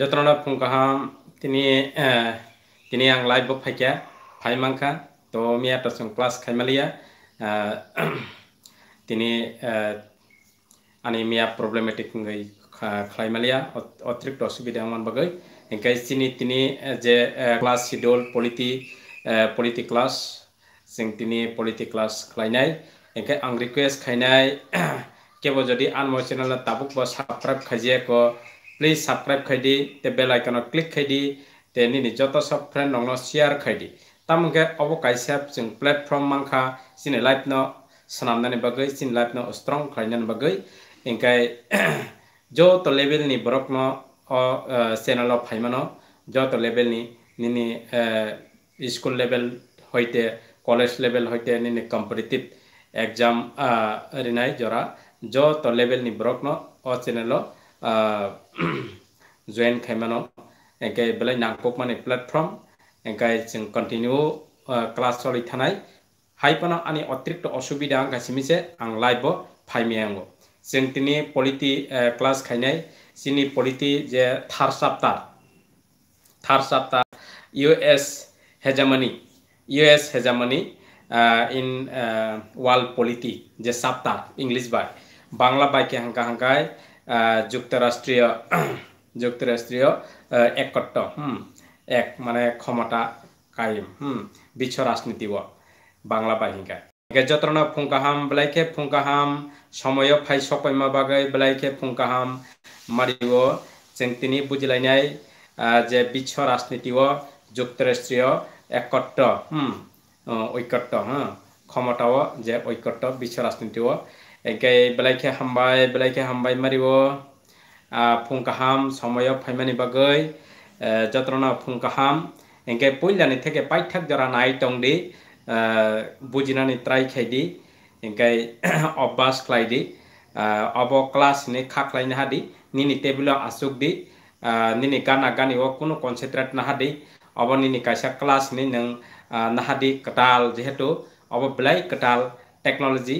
যত্ননা ফুঙ্কাহাম তিনি তিনি আং লাইভ ফাইকা ফাইমাংখা তো মিয়া টাসং ক্লাস খাইমালিয়া তিনি আনি মিয়া প্রবলেমেটিক খাইমালিয়া অতিরিক্ত অসুবিধা মান বাকে ইনকাই চিনি তিনি যে class schedule polity polity class जों दिनै पलिटि क्लास खालायनाय ओंखाय आं रिकुवेस्ट खायनाय केवल जुदि आनमय चेनेल टाबुक बा साबस्क्राइब खाजियाखौ प्लीज सब्सक्राइब खाइडी ते बेल आइकन क्लिक खाइडी ते निनि जत सब फ्रेंड नंगनो शेयर खाइडी तामगे अब काइसा जों प्लेटफर्म मांखा सिनि लाइफ न सनामनानि बागै सिनि लाइफ न स्ट्रं खालामनानि बागै इंकाय जत लेभेल नि ब्रक न चैनल फाइमान जत लेभेल नि निनि स्कुल लेभेल হইতে কলেজ লেভেল হইতে নিনি কম্পিটিটিভ এক্সাম রিনাই জরা জ তো লেভেল নি ব্রক ন অ channel join khai mano enke belai nangkok mane platform enke jing continue class soli thanai hai pano ani atrikt osubida ang simise ang live phai mi ang jing tini politi class khai nai sini politi je thar saptar thar saptar us hegemony us hegemony uh, in uh, world polity je saptar english by bangla by ke hanga hangai যুক্তরাষ্ট্রীয় যুক্তরাষ্ট্রীয় একট্ট হুম এক মানে ক্ষমতা কায়েম হুম বিশ্ব রাজনীতিব বাংলা বাহিকা যত্রনা ফুঙ্কাহাম বেলাইকে ফুঙ্কাহাম সময় phi সকৈমা বাকে বেলাইকে ফুঙ্কাহাম Mario जों তিনি বুঝিলাইনাই যে বিশ্ব রাজনীতিও যুক্তরাষ্ট্রীয় একট্ট হুম ঐক্যত্ব হ্যাঁ ক্ষমতাও যে ঐক্যত্ব বিশ্ব রাজনীতিও একে বেলাইকে হামবাই বেলাইকে হামবাই মারিব ফুঙ্কাহাম সময় ফাইমানি বাগৈ যত্ন ফুঙ্কাহাম একে পইলানি থেকে পাইঠাক যারা নাই টংদি বুজিনানি ট্রাই খাইদি একে অভ্যাস খাইদি অব ক্লাসনি খাক্লাইনি হাদি নিনি টেবিল আসুকদি নিনি গানা গানিও কোনো কনসেন্ট্রেট নাহাদি অব নিনি কাইসা ক্লাসনি নং নাহাদি কটাল যেহেতু অব বেলাই কটাল technology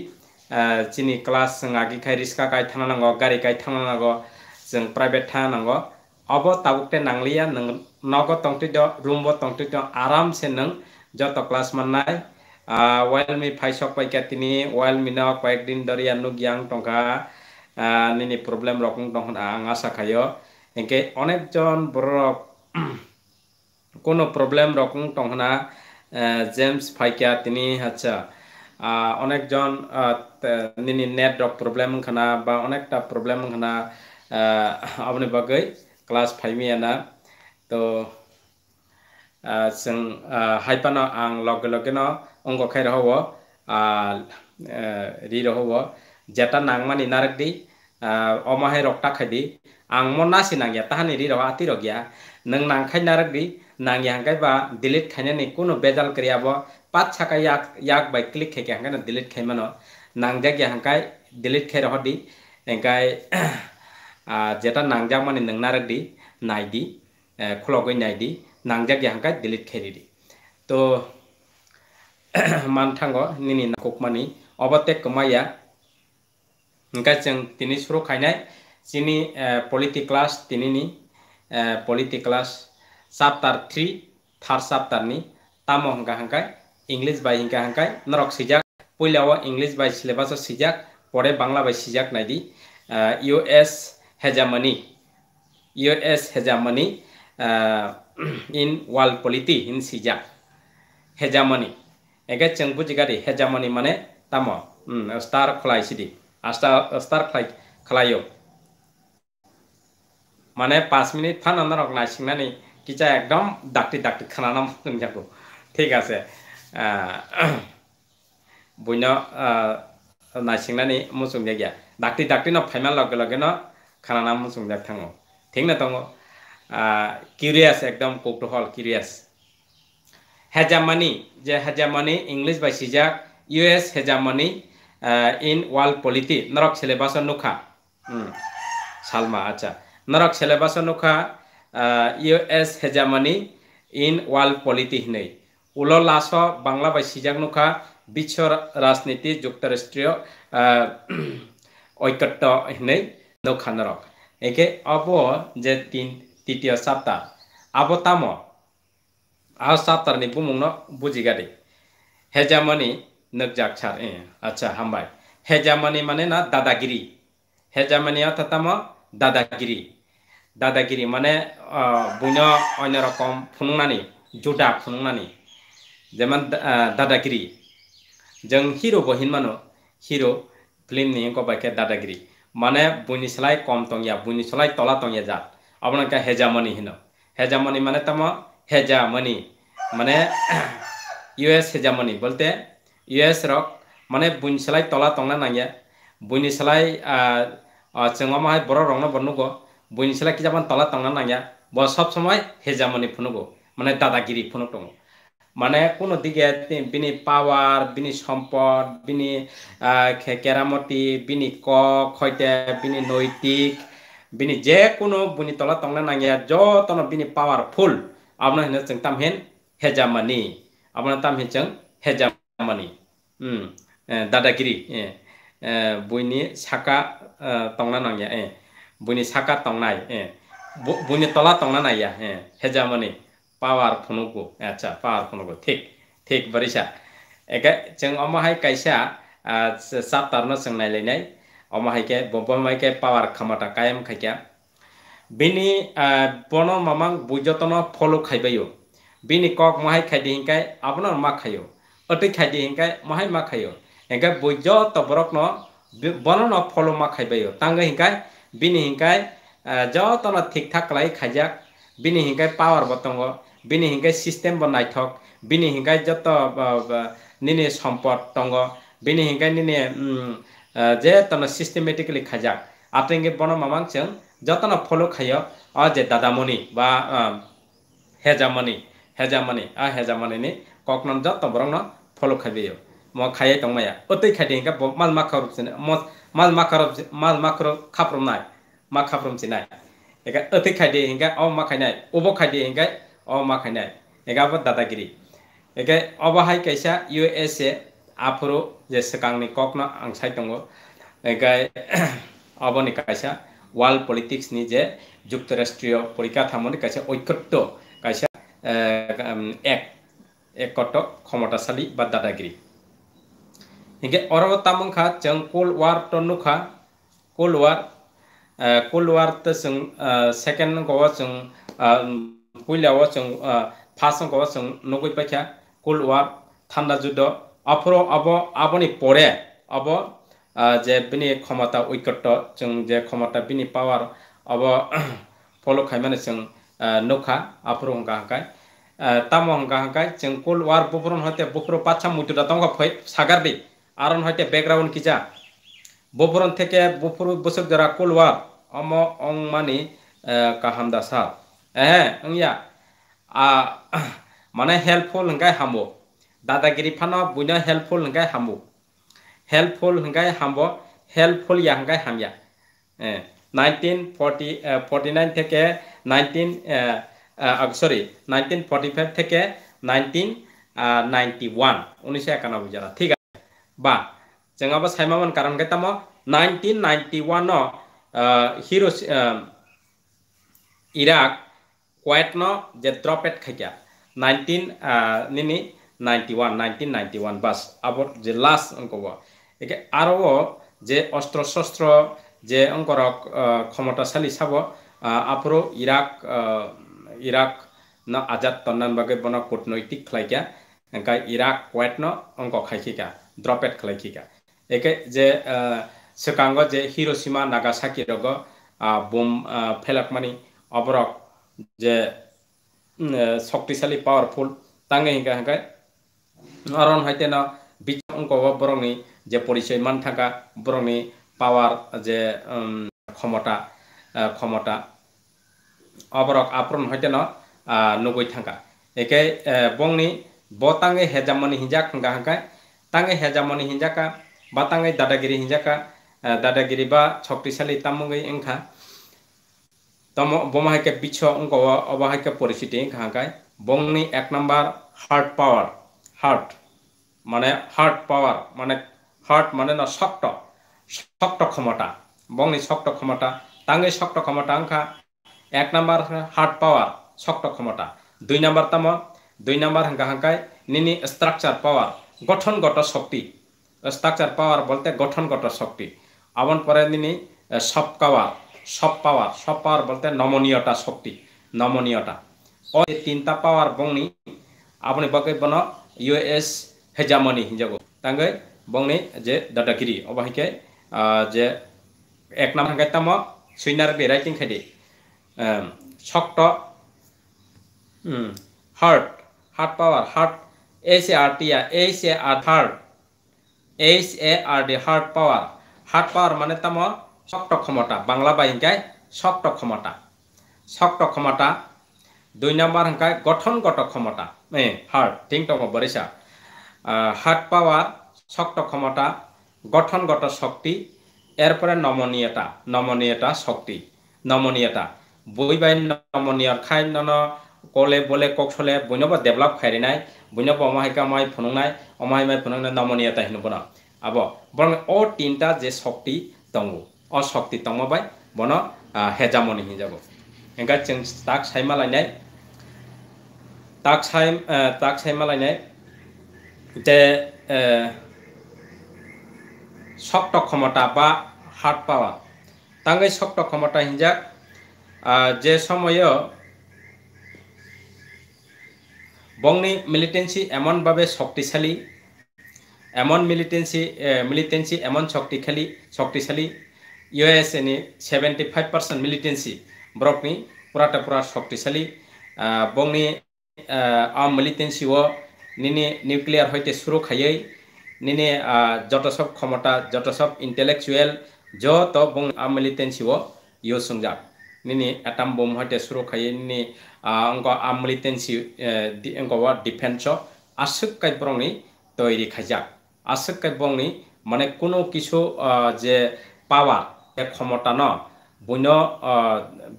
chini eh, kelas ngagi agi riska kai thana nango gari kai thana nango jeng private thana nango abo tabuk te nangliya nang nogo tongtu jo room bo tongtu jo aram se nang joto kelas manai eh, while mi phaisok pai katini while mi na koek din doria nu gyang tongka eh, nini problem rokung tong anga sakhayo engke onek jon boro কোনো problem রকম টংনা James ফাইকিয়া তিনি আচ্ছা অনেকজন নিনি net doc problem খানা বা অনেকটা প্রবলেম খানা আপনি বাকে ক্লাস ফাইমিয়ানা তো जों हाइपानो आं लगे लगे न अंग खाइ रहब रि रहब जेटा नांमानि नारकदि अमाहे रक्ता खाइदि आं मन नासि नांगिया ताहानि रि रह आति रगिया नों नांखाइ नारकदि नांगिया हांखाइबा डिलिट खाइनानै कुनु बेजाल क्रियाबो পাত ছাকাই ইয়াক ইয়াক বাই ক্লিক খাই কেহাকে না ডিলিট খাই মানো নাংজাক ইয়াহাকাই ডিলিট খাই রহ দি এংকাই যেটা নাংজাক মানে নংনারক দি নাই দি খুলগৈ নাই দি নাংজাক ইয়াহাকাই ডিলিট খাই দি তো মান থাঙ্গ নিনি কুকমানি অবতে কমাইয়া এংকাই যেন তিনি শুরু খাইনাই যিনি পলিটি ক্লাস তিনি নি polity class chapter three third চাপ্টারনি তামো হাঙ্কা হাঙ্কাই इंग्लिश बै इंका हंगा नरक सीजा पैलाओ इंग्लिश बै सिलेबास सीजा पढ़े बांगला बै सीजा नाइदि यू एस हेजामनी U S in world polity इन सीजा हेजामनी एगे चंगू जिगारी हेजामनी माने तमो स्टार खलाई स्टार खलायो माने पाँच मिनट फान रखना सिंह किचा एकदम डाक्टर डाक्टर खाना जाको ठीक है বইন নাইসিংনানি দিয়ে গিয়া ডাক্তি ডাক্তি ন লগে লগে ন খানা না দিয়ে থাঙ্গো ঠিক না তঙ্গ কিউরিয়াস একদম কৌতূহল কিউরিয়াস হেজামানি যে হেজামানি ইংলিশ বাই সিজাক US hegemony in world polity নরক সিলেবাস নুখা সালমা আচ্ছা নরক সিলেবাস নুখা US hegemony in world polity হিনেই উল লাস বাংলা বাই সিজাক নুখা বিশ্ব রাজনীতি যুক্তরাষ্ট্রীয় ঐক্যত্য হিনেই দোকানরক একে অব যে তিন তৃতীয় সাপ্তাহ আবো তাম আহ সাপ্তার সাপ্তাহনি বুঝি গাড়ি হেজামনি নকজাক ছাড় আচ্ছা হামবাই হেজামনি মানে না দাদাগিরি হেজামনি অর্থাৎ দাদাগিরি দাদাগিরি মানে বুন অন্য রকম ফুনুনানি জুটা ফুনুনানি যেমন দাদাগিরি যেন হিরো বহিন মানো হিরো ফিল্ম নিয়ে কবাকে দাদাগিরি মানে বুনি সেলাই কম টঙ্গিয়া বুনি সেলাই তলা টঙ্গিয়া জাত আপনাকে হেজামণি হিন হেজামণি মানে তাম হেজামণি মানে ইউএস হেজামণি বলতে ইউএস রক মানে বুনি সেলাই তলা টংলা নাঙিয়া বুনি সেলাই চেঙামাহাই বড় রং বনুগো বুনি সেলাই কি যাবান তলা টংলা নাঙিয়া ব সব সময় হেজামণি ফুনুগো মানে দাদাগিরি ফুনুক টঙ্গো মানে কোনো দিকে বিনি পাওয়ার বিনি সম্পদ বিনি কেরামতি বিনি ক খয়তে বিনি নৈতিক বিনি যে কোনো বিনি তলা তংলা নাঙ্গিয়া যতন বিনি পাওয়ার ফুল আপনার হিনে চেং তাম হেন হেজামানি আপনার তাম হেন হেজামানি হুম দাদাগিরি বইনি সাকা তংলা নাঙ্গিয়া বইনি সাকা তংনাই বইনি তলা তংলা নাইয়া হেজামানি पावारफुनुगु अच्छा पावारफुनुगु ठीक ठीक बरिसा एके जों अमाहाय कायसा सातारनो जों नायलायनाय अमाहायके बबमायके पावार खामाता कायम खायखा बिनि बन मामां बुजतन फलो खायबायो बिनि कक महाय खायदि हिंखाय आपनर मा खायो अति खायदि हिंखाय महाय मा खायो हिंखाय बुज तबरकनो बनन फलो मा खायबायो तांगो हिंखाय बिनि हिंखाय जतन ठीक ठाक लाई खायजाक बिनि हिंखाय पावार बतंगो bini hingai system bo naithok bini hingai joto nini সম্পদ তঙ্গ bini hingai nini je tono systematically khajak atenge bono mamang cheng যতন ফলো খাইয় অ যে দাদামণি বা হেজামণি হেজামণি আ হেজামণি নি ককনন যত বরং ফলো খাইবে ম খাইয়ে তংমায়া অতই খাইতে হিংকা মাল মা খরব মাল মা খরব মাল মা খরব খাপ্রম নাই মা খাপ্রম চিনাই একা অতই খাইতে হিংকা অ মা খাইনাই ওবো খাইতে হিংকায় अमाखायनाय एगाबो दादागिरि एखे अबाहाय कैसा इउ एस ए आफोरो जे सिगांनि ककनो आंसाय दङ एखाय अबनि कैसा वार्ल्ड पलिटिक्सनि जे যুক্তরাষ্ট্রীয় পরীক্ষা থামনি কাছে ঐক্যত্ব কাছে এক একট ক্ষমতাশালী বা দাদাগিরি হিঙ্গে অরব তামংখা যেন কোল্ড ওয়ার টনুখা কোল্ড ওয়ার কোল্ড ওয়ার তো যেন সেকেন্ড গো যেন পুইলাও जों ফাসংকও जों নগৈ পাইখা কুল ওয়ার থান্ডা যুদ্ধ অপর অব আবনি পরে অব যে বিনি ক্ষমতা ঐকট্য जों যে ক্ষমতা বিনি পাওয়ার অব ফলো খাইমানে जों নৌকা অপর হঙ্কা হঙ্কায় তাম হঙ্কা হঙ্কায় जों কুল ওয়ার বুপুরন হতে বুপুর পাচ্ছা মুটুটা তঙ্গ সাগারবি আরন হতে ব্যাকগ্রাউন্ড কিজা বপুরন থেকে বপুর বসুক যারা কুল ওয়ার অম অং মানে কাহাম দাসা eh ongya a mana helpful hingkai hambo dadagiri phano buina helpful hingkai hambo helpful hingkai hambo helpful ya hingkai hamya eh 1940 uh, 49 থেকে 19 uh, uh, সরি 1945 থেকে 1991 1991 জানা ঠিক আছে বা জঙ্গাবা সাইমামন কারণ গেতাম 1991 হিরো ইরাক কোয়েটন জেদ্রপেট খাইকা নাইনটিন নিনি ninety one nineteen ninety one বাস আবার যে লাস্ট অঙ্কব একে আরও যে অস্ত্র শস্ত্র যে অঙ্কর ক্ষমতাশালী চাব আপরো ইরাক ইরাক ন আজাদ তন্নান বাকে বন কূটনৈতিক খাইকা এনকা ইরাক কোয়েটন অঙ্ক খাইকিকা দ্রপেট খাইকিকা একে যে সেকাঙ্গ যে হিরোসীমা নাগাসাকি রগ বোম ফেলাক মানি অবরক যে শক্তিশালী পাৱাৰফুল তাঙে হিংকা হেঁকাই কাৰণ হয়তে ন বিশ্ব অংক যে পৰিচয় মান থাকা বৰঙী পাৱাৰ যে ক্ষমতা ক্ষমতা অৱৰক আপ্ৰণ হৈতে ন নগৈ থাকা একে বংনি ব তাঙে হেজামনি হিজাক হংকা হাঁকাই তাঙে হেজামনি হিজাকা বা তাঙে দাদাগিৰি হিজাকা দাদাগিৰি বা শক্তিশালী তামুঙী এংখা তম boma hai ke picho unko oba hai ke এক kha kai bongni power মানে হার্ট পাওয়ার মানে হার্ট মানে না শক্ত শক্ত ক্ষমতা বংনি শক্ত ক্ষমতা তাঙ্গে শক্ত ক্ষমতা অঙ্কা এক নাম্বার হার্ট পাওয়ার শক্ত ক্ষমতা দুই নাম্বার তম দুই নাম্বার হাঙ্কা নিনি স্ট্রাকচার পাওয়ার গঠনগত শক্তি স্ট্রাকচার পাওয়ার বলতে গঠনগত শক্তি আবন পরে নিনি সব পাওয়ার সব পাওয়ার সব পাওয়ার বলতে নমনীয়টা শক্তি নমনীয়টা অ তিনটা পাওয়ার বংনি আপনি বকে বন ইউএস হেজামনি হিজাগো তাঙ্গে বংনি যে দাদাগিরি অবাহিকে যে এক নাম গাইতাম সুইনার রাইটিং খাইডি শক্ত hard hard power hard S A R T H A R hard H A R D hard power hard power মানে তাম শক্ত ক্ষমতা বাংলা বা শক্ত ক্ষমতা শক্ত ক্ষমতা দুই নম্বর হিংকায় গঠনগত ক্ষমতা এ হার্ট ঠিক দম বরিশা হার্ট পাওয়ার শক্ত ক্ষমতা গঠনগত শক্তি এরপরে নমনীয়তা নমনীয়তা শক্তি নমনীয়তা বই বাই নমনীয় খাই নন কলে বলে ককসলে বইনব ডেভেলপ খাইরিনাই বইনব অমাহিকা মাই ফুনুনাই অমাহিমাই ফুনুনাই নমনীয়তা হিনবনা আব বরং অ তিনটা যে শক্তি দঙ্গু अशक्ति तंगबाय बनो हेजामनि हिजाबो एंगा जों ताक सायमालायनाय ताक साय ताक सायमालायनाय जे শক্ত ক্ষমতা বা হার্ড পাওয়ার তাঙ্গই শক্ত ক্ষমতা হিঞ্জাক যে সময় বংনি মিলিটেন্সি এমনভাবে শক্তিশালী এমন মিলিটেন্সি মিলিটেন্সি এমন শক্তিশালী শক্তিশালী यूएसए ने 75 परसेंट मिलिटेंसी ब्रकनी पुराटा पुरा शक्तिशाली बंगनी आम मिलिटेंसी व निने न्यूक्लियर होते शुरू खाई निने जत सब क्षमता जत सब इंटेलेक्चुअल जो तो बंग आम मिलिटेंसी व यो संजा निने एटम बम होते शुरू खाई निने अंग आम मिलिटेंसी अंग व डिफेंस आसुक कै ब्रंगनी तैरी खाजा आसुक कै बंगनी माने कोनो किछु जे পাওয়ার ক্ষমতানো বইন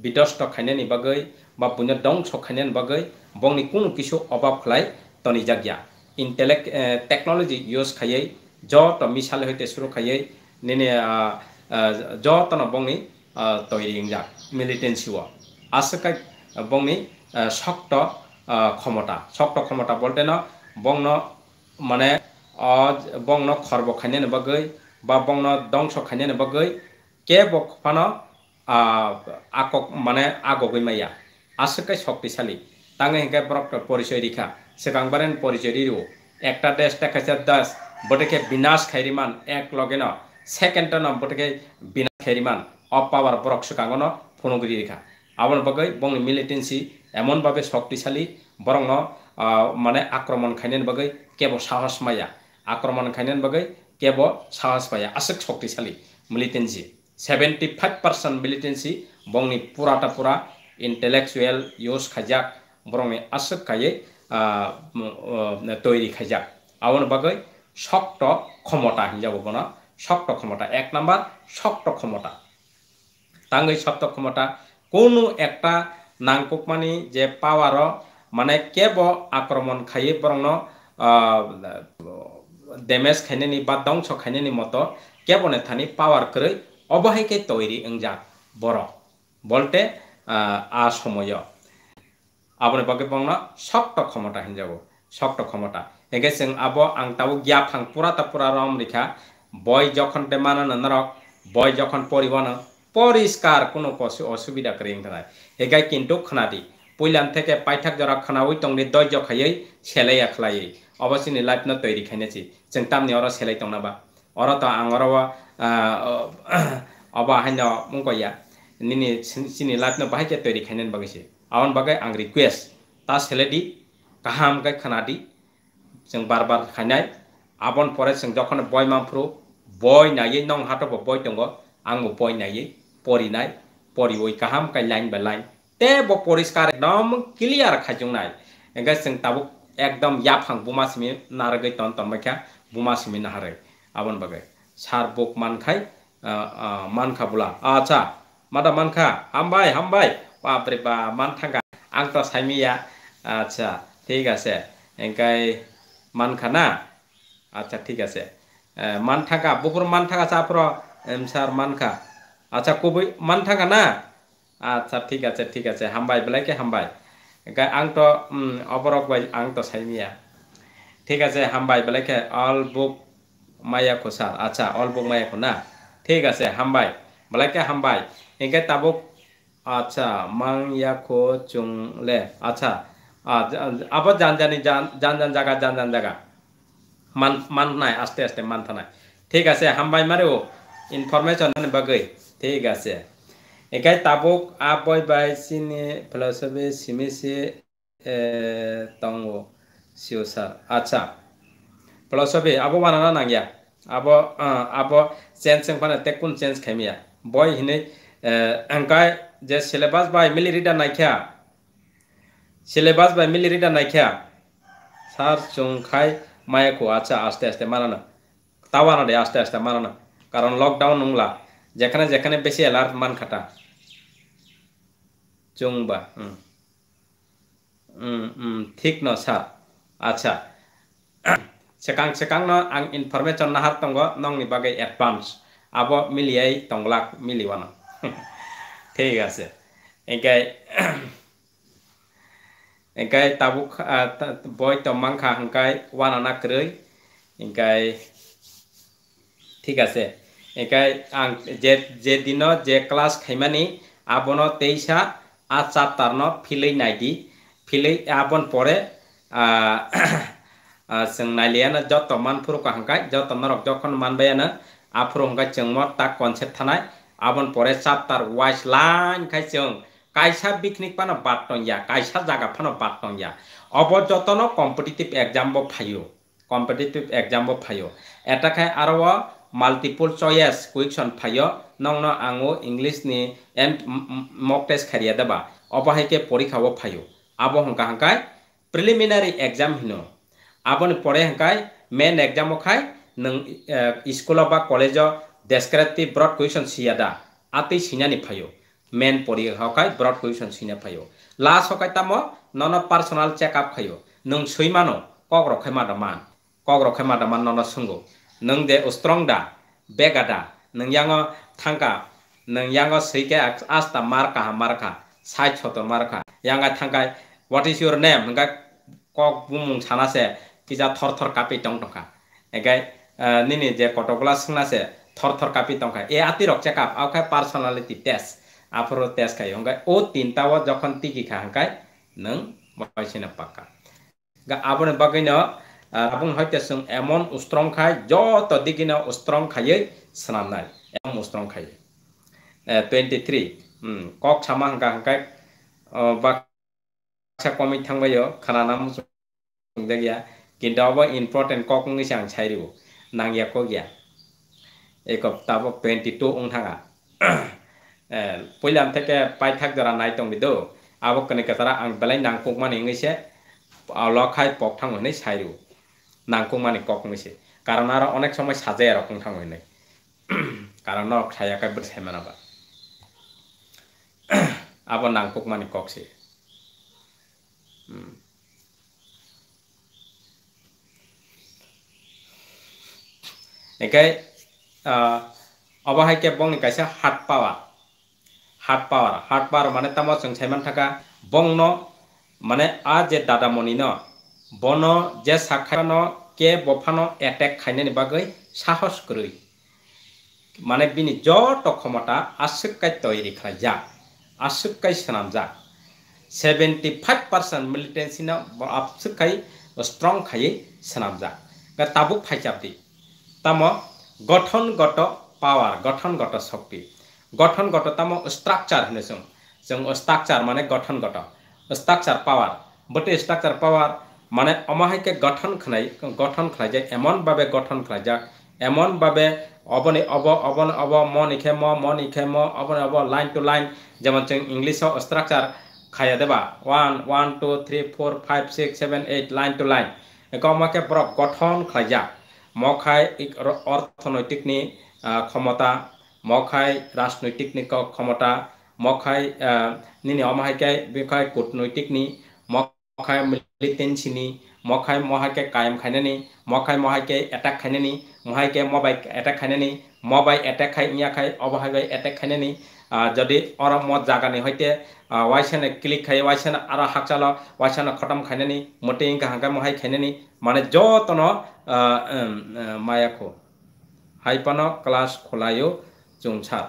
বিদস্ত খাইনেনি বাকে বা বইন দংস খাইনেন বাকে বংনি কোনো কিছু অভাব খাই তনিজাগিয়া ইন্টেলেক্ট টেকনলজি ইউজ খাইয়ে যত মিশালে হইতে শুরু খাইয়ে নিনে যতন বংনি তৈরি যাক মিলিটেন্সিও আসকাই বংনি শক্ত ক্ষমতা শক্ত ক্ষমতা বলতে না বংন মানে বংন খর্ব খাইনে বাকে বা বংন দংস খাইনে বাকে কে বকফানো আকক মানে আগগৈ মাইয়া আসুকাই শক্তিশালী তাঙে হিংকে পরিচয় রেখা সেকাংবারেন পরিচয় রিরু একটা দেশ দেখাচ্ছে দেশ বটেকে বিনাশ খাইরিমান এক লগে ন সেকেন্ড ন বটেকে বিনাশ খাইরিমান অপাওয়ার বরক সুকাঙ্গন ফোনগুড়ি রেখা আবার বগে বং মিলিটেন্সি এমনভাবে শক্তিশালী বরং মানে আক্রমণ খাইনেন বগে কেব সাহস মাইয়া আক্রমণ খাইনেন বগে কেব সাহস পাইয়া আসুক শক্তিশালী militancy seventy five percent militancy बंगनि पुराटा पुरा इन्टेलेक्चुएल यूज खाजाक बरंनि आसुक खायै তৈরি খাজাক আবার বাকে শক্ত ক্ষমতা হিনজাব বনা শক্ত ক্ষমতা এক নাম্বার শক্ত ক্ষমতা তাঙ্গই শক্ত ক্ষমতা কোনো একটা নাংকুকমানি যে পাওয়ার মানে কেব আক্রমণ খাইয়ে বরং ড্যামেজ খাইনি বা ধ্বংস খাইনি মতো কেবনে থানি পাওয়ার করে অবহেকে তৈরি যা বড় বলতে আ সময় আপনি বগে বংন শক্ত ক্ষমতা হিন যাব শক্ত ক্ষমতা এগে সে আব আং তাও গিয়া ফাং পুরা তা পুরা রম রেখা বই যখন তে মানানো নরক বই যখন পরিবহন পরিষ্কার কোনো অসুবিধা করে থাকায় এগাই কিন্তু খনাদি পইলান থেকে পাইঠাক জরা খনা খানাওই তংনি দৈর্য খাইয়ে সেলাই আখলাই অবশ্যই লাইফ না তৈরি খাইনেছি যেন তামনি অর সেলাই তংনাবা orata angarawa aba hanya mungko ya nini sini latno bahaje teri khenen bagise awon bagai ang request ta seledi kaham kai khanadi jeng bar bar khanai abon pore jeng jokhon boy mampro boy nai nong hatobo boy tongo ang boy nai pori nai pori oi kaham kai lain ba lain te bo poriskar dom clear khajung nai engga jeng tabuk একদম ইয়াফাং বুমাসমি নারগৈ তন তন্মাখ্যা বুমাসমি নাহাৰে ᱟᱵᱚᱱ ᱵᱟᱜᱟᱭ ᱥᱟᱨ ᱵᱚᱠ ᱢᱟᱱᱠᱷᱟᱭ मानखा बोला आच्छा मादा मानखा हामबाय हामबाय बापरे बा मान थांगा आं ता साइमिया आच्छा ঠিক আছে এনকাই মানখা না আচ্ছা ঠিক আছে মান থাকা বপুর মান থাকা চাপর স্যার মানখা আচ্ছা কবি মান থাকা না আচ্ছা ঠিক আছে ঠিক আছে হামবাই বেলাইকে হামবাই এনকাই আং তো অপরক বাই আং তো সাইমিয়া ঠিক আছে হামবাই বেলাইকে অল বুক मायाखौ सार आच्ছা अलबुक मायाखौ ना ঠিক আছে হামबाय बेलायके हामबाय एंके ताबुक आच्ছা मांयाखौ चुंले आच्ছা আবার যান জানি যান যান যান জায়গা যান যান জায়গা মান মাননাय আস্তে আস্তে মানথাनाय ঠিক আছে হামবাय मारे ও इनफरमेशन बगै ठीक আছে একাই তাবুক আবয় বাই সিনে ফিলোসফি সিমিসে তঙ্গ সিও স্যার আচ্ছা Pelosobi abo wanana nangya. Abo abo change sing pana tekun change khemiya. Boy hine angkai je syllabus by mili rida naikya. Syllabus by mili rida naikya. Sar chung khai maya ko acha aste aste manana. Tawana de aste aste manana. কারণ lockdown নুংলা যেখানে যেখানে বেশি alert মান খাটা চুংবা হুম হুম ঠিক ন sir আচ্ছা sekang sekang no ইনফরমেশন নাহার তঙ্গ tonggo nong ni bagai advance abo miliai tonglak ঠিক আছে এঙ্কাই এঙ্কাই তাবু বই খা হংকাই ওয়ান আনা ক্রৈ এঙ্কাই ঠিক আছে এঙ্কাই আং যে যে দিন যে ক্লাস খাইমানি আবন তেইশা আর চার তারন ফিলেই নাইদি ফিলেই আবন পরে seng nai lian jot to man puru ka hangkai jot to narok jokon man bayana apro hangkai cheng mot ta concept thanai abon pore sap tar wise line khai cheng kaisa biknik pano batong ya kaisa jaga pano batong ya অবযতন competitive exam বো ফাইও competitive exam বো ফাইও এটা খাই আরো multiple choice question ফাইও নংন আঙো ইংলিশ নি এন্ড মক টেস্ট খারিয়া দেবা অবহাইকে পরীক্ষাও ফাইও আবহঙ্কা হাঙ্কায় প্রিলিমিনারি এক্সাম হিনো aboni pore hangkai main exam khai nang school ba college descriptive broad question siada ati sinani phayo main pori hakai broad question sinya phayo last hakai tamo nono personal check up khayo nang soimano kok rokhai madaman kok rokhai madaman nono sungo nang de strong da begada nang yango thangka nang yango seike asta marka marka sai choto marka yanga thangka what is your name hangka kok bumung chanase কিজা থর থর কাপি টং টংখা এগাই নিনি যে কটকগুলা সুংনাছে থর থর কাপি টংখা এ আতি রকচা কাপ আউখায় পার্সোনালিটি টেস্ট আফর টেস্ট খাই হংখায় ও তিনটাও যখন তিকি খা হংখায় নং বয়সিনে পাকা আবনে বাকিন আবং হইতে সুং এমন উস্ত্রম খায় যত দিকিন উস্ত্রম খাইয়ে সামনাই এমন উস্ত্রম খাইয়ে টুয়েন্টি থ্রি কক সামা হংখা হংখায় বা কমি থাকবাই খানা নাম গিয়া kindawa important kok ngi sang chairibo nang ya kok ya ekop tabo 22 ong thanga poilam theke pai thak jara nai tong bido abo kene kasara ang belai nang kok mani ngi se alok hai pok thang hone chairibo nang kok mani kok ngi se কারণ আর অনেক সময় সাজে এরকম থাং হয়ে নাই কারণ ছায়া কাব্যের সেমানাবা আবার নাংকুক মানে ককসে হুম nikai abaha ke bong nikai sa hard power hard power hard power mane tamo chung saiman thaka bong no mane a je dada moni no bono je sakha no ke bofano attack khaine ni bagai sahas korui মানে বিনি যত ক্ষমতা আশুকায় তৈরি খাই যা আশুকায় সানাম যা সেভেন্টি ফাইভ পার্সেন্ট মিলিটেন্সি আশুকায় স্ট্রং খাই সানাম যা তাবুক ফাইচাব দিই তাম গঠনগত পাওয়ার গঠনগত শক্তি গঠনগত তাম স্ট্রাকচার होनेछौँ जों स्ट्राकचार माने गठनगत स्ट्राकचार पावार बटे स्ट्राकचार पावार माने अमाहायके गठन खनाय गठन खनाय जाय एमन भाबे गठन खनाय जा एमन भाबे अबने अब अबन अब मन इखे म मन इखे म अबने अब लाइन टु लाइन যেমন जों ইংলিশও স্ট্রাকচার খাইয়া দেবা one one two three four five six seven eight line two line गमाके बरफ गठन खनाय जा মখায় অর্থনৈতিক নি ক্ষমতা মখায় রাজনৈতিক নি ক্ষমতা মখায় নিনি অমাহাইকায় বিষয় কূটনৈতিক নি মখায় মিলিতেনছিনি মখায় মহাকে কায়েম খাইনানি মখায় মহাকে অ্যাটাক খাইনানি মহাইকে মবাই অ্যাটাক খাইনানি মবাই অ্যাটাক খাই ইয়া খাই অবহাই অ্যাটাক খাইনানি যদি অর মত জাগানি হইতে ওয়াইসেন ক্লিক খাই ওয়াইসেনে আর হাকচাল ওয়াইসেনে খটম নি মোটে ইংকা হাঙ্কা মহাই খাইনে নি মানে যতন মায়াকো হাইপান ক্লাস খোলায়ও চুংসার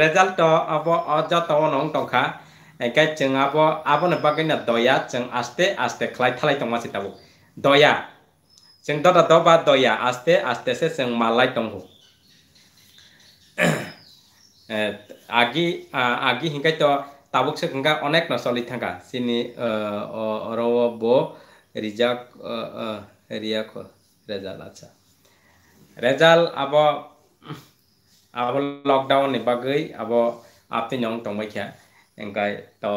রেজাল্ট আব যতন টঙ্কা এঙ্কাই চিং আব বাকি না দয়া চ আস্তে আস্তে খ্লাই থালাই টংমাসি তাবো দয়া চা দবা দয়া আস্তে আস্তে সে চিং মালাই টংহু agi agi hingkai to tabuk se hingka onek no soli thangka sini oro bo rijak ria ko rezal acha rezal abo abo lockdown ni bagai abo apni nyong tongmai kya hingkai to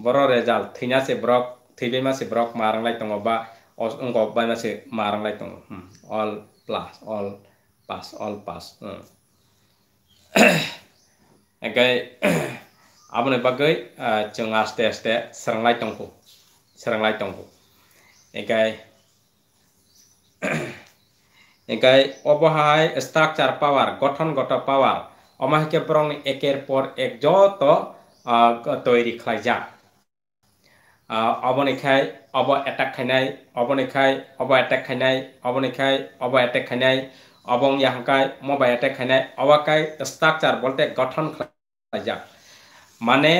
boro rezal thina se brok thibe ma se brok marang lai tongoba ongko ba ma se marang lai tong all plus all pass all pass hmm. អង្គអបនបកយចងអាស្ទះស្ទះស្រងឡៃតងគូស្រងឡៃតងគូអង្គអង្គ অপহায় structure power গঠনগত power অমাহকে বরং একের পর এক যত তৈরি খাই যা অবনিখাই অব এটাক খাইনাই অবনিখাই অব এটাক খাইনাই অবনিখাই অব এটাক খাইনাই এবং ইহাকায় মবাই অ্যাটাক খাইনাই অবাকায় স্ট্রাকচার বলতে গঠন যা মানে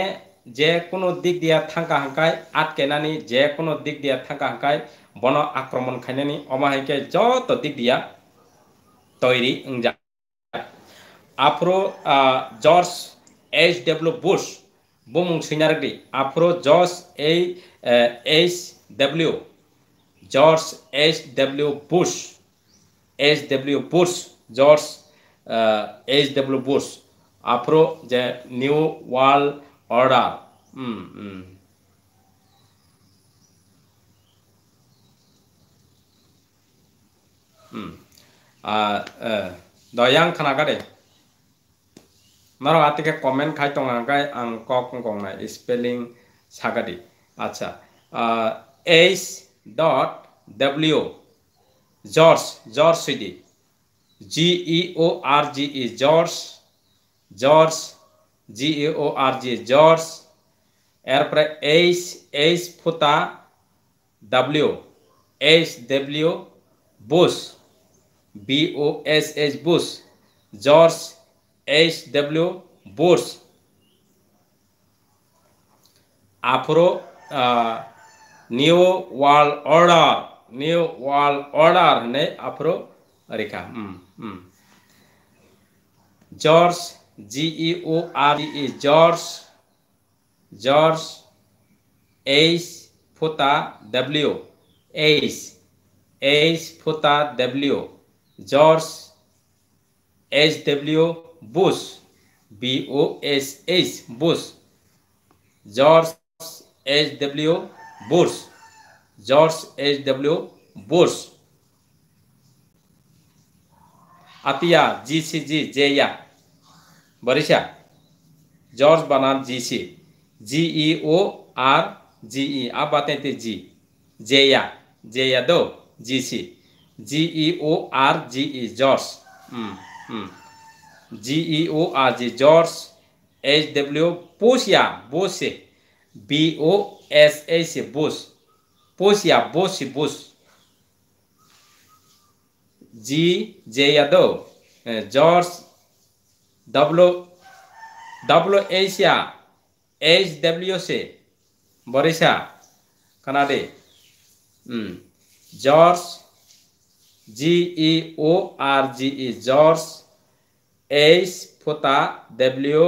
যে কোনো দিক দিয়া থাঙ্কা হাঙ্কায় আটকেনানি যে কোনো দিক দিয়া থাঙ্কা হাঙ্কায় বন আক্রমণ খাইনানি অমাহিকে যত দিক দিয়া তৈরি যা আফ্রো জর্জ এইচ ডব্লিউ বুশ বুমুং সিনারগি আফ্রো জর্জ এই H W George H W Bush H W Bush George H W Bush আফ্রো যে নিউ ওয়ার্ল্ড অর্ডার দয়াং খানাগারে মারো আতিকে কমেন্ট খাই টঙ্গাঙ্গাই আং কক গংনাই স্পেলিং সাগাদি আচ্ছা H dot W George George E O R G E George George O R G George এরপরে এইচ এইচ ফুতা W H W Bush O S H Bush George H W Bush আফ্রো new world order new world order అండి అప్పుడు అరిక George G E O R E George George S फुता W S S फुता W George H W Bush B O S S Bush George H W Bush George H W Bush अतिया G C G जेया बरिशा George बनान जी C G E O R G ई आप बताए थे जी जेया जेया दो G C G E O R G E George G E O R G George H W Bush या बोस बी ओ एस ए से बोस पोस या बोस बोस जी जे यादव जॉर्ज डब्लो डब्लो एच या H W से बरिशा कनाडे George G E O R G E George H फोता डब्ल्यू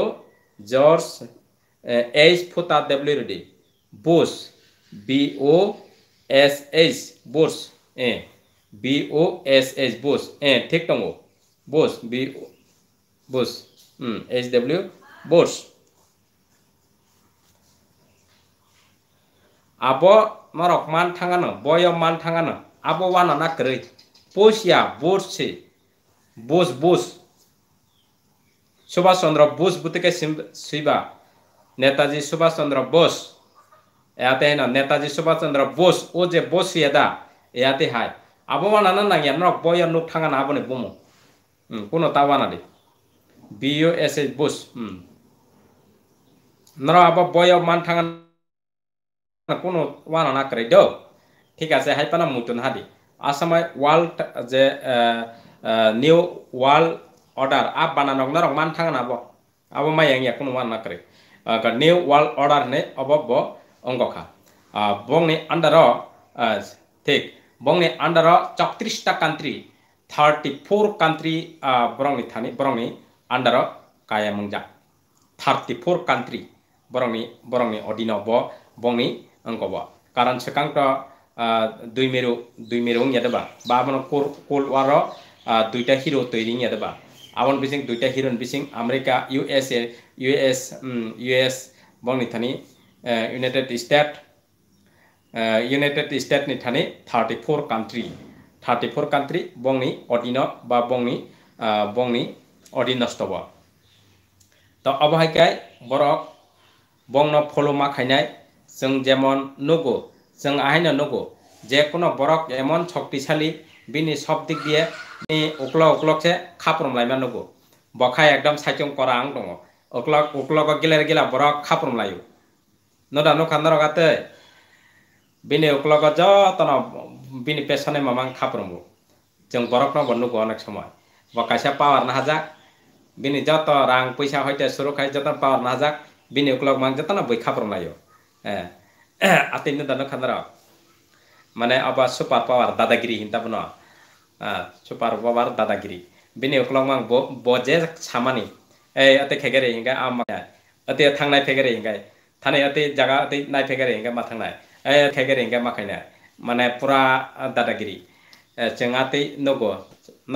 जॉर्ज एच फोता W D Bush B O S H Bose eh B O S H Bose eh ঠিক দङ Bose B O Bose হুম H W Bose আবো মরক মান থাঙানো বয় মান থাঙানো আবো ওয়ানা না করে পোসিয়া বোসে বোস বোস সুভাষচন্দ্র বোস বুতকে সিবা নেতাজি সুভাষচন্দ্র বোস ইয়াতে হয় ন নেতাজী সুভাষ চন্দ্র বোস ও যে বোস ইয়াদা ইয়াতে হয় আবহাওয়া নানান নাগে নক বয় আর নোখ থাঙা না হবনে বমো কোনো তাওয়া না দে B U S S Bush নর আব বয় মান থাঙা কোনো ওয়ান না করে দো ঠিক আছে হাই পানা মুতো না দে আসামে ওয়ার্ল্ড যে নিউ ওয়ার্ল্ড অর্ডার আপ বানানো নরক মান থাঙা না আবো মাই আঙিয়া কোনো ওয়ান না করে নিউ ওয়ার্ল্ড অর্ডার নে অব অঙ্গখা বংনি আন্ডার ঠিক বংনি আন্ডার চৌত্রিশটা কান্ত্রি থার্টি ফোর কান্ত্রি বরংনি থানি বরংনি আন্ডার কায়ামংজা থার্টি ফোর কান্ত্রি বরংনি বরংনি অধীন ব বংনি অঙ্গ ব কারণ সেকাংট দুই মেরু দুই মেরু ইয়াদবা বা আমার কোল ওয়ার দুইটা হিরো তৈরি ইয়াদবা আমন বিসিং দুইটা হিরোন বিসিং আমেরিকা ইউএসএ ইউএস ইউএস বংনি থানি United States United States ni thani 34 country 34 country bongni ordino ba bongni bongni ordinostoba তো অবহাইকাই বরক বংন ফলমা খাইনাই जों जेमन नगो जों आहायनो नगो जेकुनो बरक एमन शक्तिशाली बिनि सब दिक दिए नि उक्लक उक्लक से खाप्रम लायमा नगो बखा एकदम साइचम करा आं दङ उक्लक उक्लक गेलेर गेला बरक खाप्रम लायो নদা নো কান্দা রগাতে বিনি উকলগ যতন বিনি পেছনে মামাং খাপ্রমু जों बरकनो बन्नुको अनेक समय बा कासा पावार नाजाक बिनि जत रां पैसा हयते सुरखाय जत पावार नाजाक बिनि उकलग मां जतन बै खाप्रनायो ए आतिन दन खनर माने अब सुपर पावार दादागिरी हिन्ता बन सुपर पावार दादागिरी बिनि उकलग मां बजे सामानि ए अते खेगेरे हिंगा आम अते थांनाय फेगेरे हिंगाय थानैयाते जागाते नायफेगेरे हिंगे माथांनाय ए थेगेरे हिंगे माखायनाय माने पुरा दादागिरि जोंहाते नगो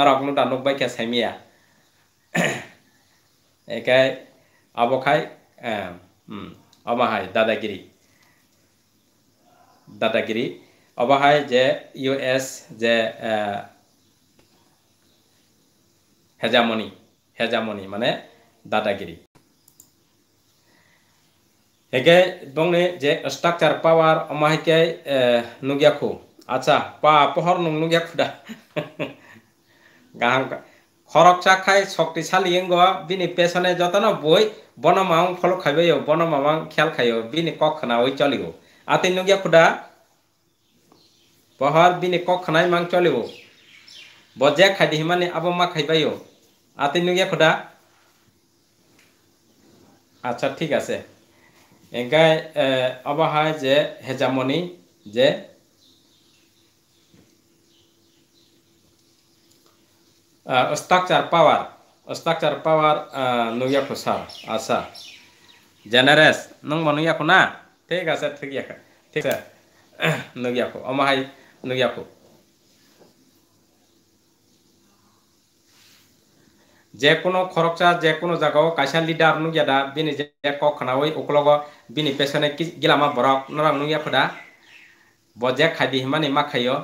नरकनु दानुक बायखिया सायमिया एखाय आबखाय अमाहाय दादागिरि दादागिरि अबाहाय जे इउ एस जे হেজামণি হেজামণি মানে দাদাগিরি এগে বংনে যে স্ট্রাকচার পাওয়ার অমাহিকাই নুগিয়াখু আচ্ছা পা পহর নুং নুগিয়াখুডা গাহাম খরক চা খাই শক্তিশালী ইঙ্গ বিনি পেছনে যতন বই বনমাং ফল খাইব বনমাং খেয়াল খাইও বিনি কখনা ওই চলিব আতে নুগিয়াখুডা পহর বিনি কখনাই মাং চলিব বজে খাইদি হিমানে আবমা খাইব আতে নুগিয়াখুডা আচ্ছা ঠিক আছে एंकाय अबहाय जे हेजामनि जे हस्ताक्षर पावर हस्ताक्षर पावर नुया खसार आसा जेनेरेस नंग मनुया खना ठीक आसे ठीक आसे ठीक नुयाको अमाहाय नुया नुयाको যেকোনো খরকচা যে কোনো জায়গাও কাইসার লিডার নু গিয়া বিনি যে কখনা ওই ওকলগ বিনি পেছনে কি গিলামা বরক নরা নু গিয়া খুদা বজে খাইবি সিমান ইমা খাইও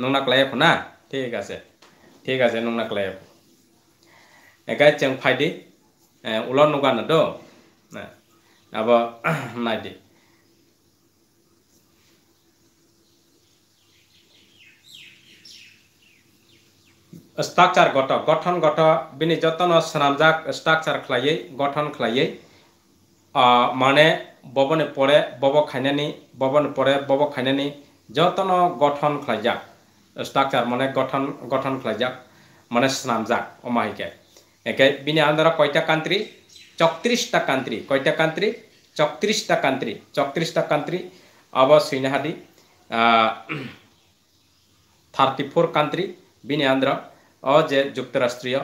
নুনাক লাইফ না ঠিক আছে ঠিক আছে নুনাক লাইফ একাই চেং ফাইদি উলর নুগান দ আব নাই দিয়ে स्ट्राक्चार गट गठन गट बिनि जतन सनामजाक स्ट्राक्चार खालायै गठन खालायै माने बबने परे बब खायनानि बबन परे बब खायनानि जतन गठन खालायजाक स्ट्राक्चार माने गठन गठन खालायजाक माने सनामजाक अमाहिके एके बिनि आन्दारा कयटा कान्ट्रि चौत्रिसटा कान्ट्रि कयटा कान्ट्रि चौत्रिसटा कान्ट्रि चौत्रिसटा कान्ट्रि अब सैनाहादि थार्टिफोर कान्ट्रि बिनि आन्दारा যে যুক্তরাষ্ট্রীয়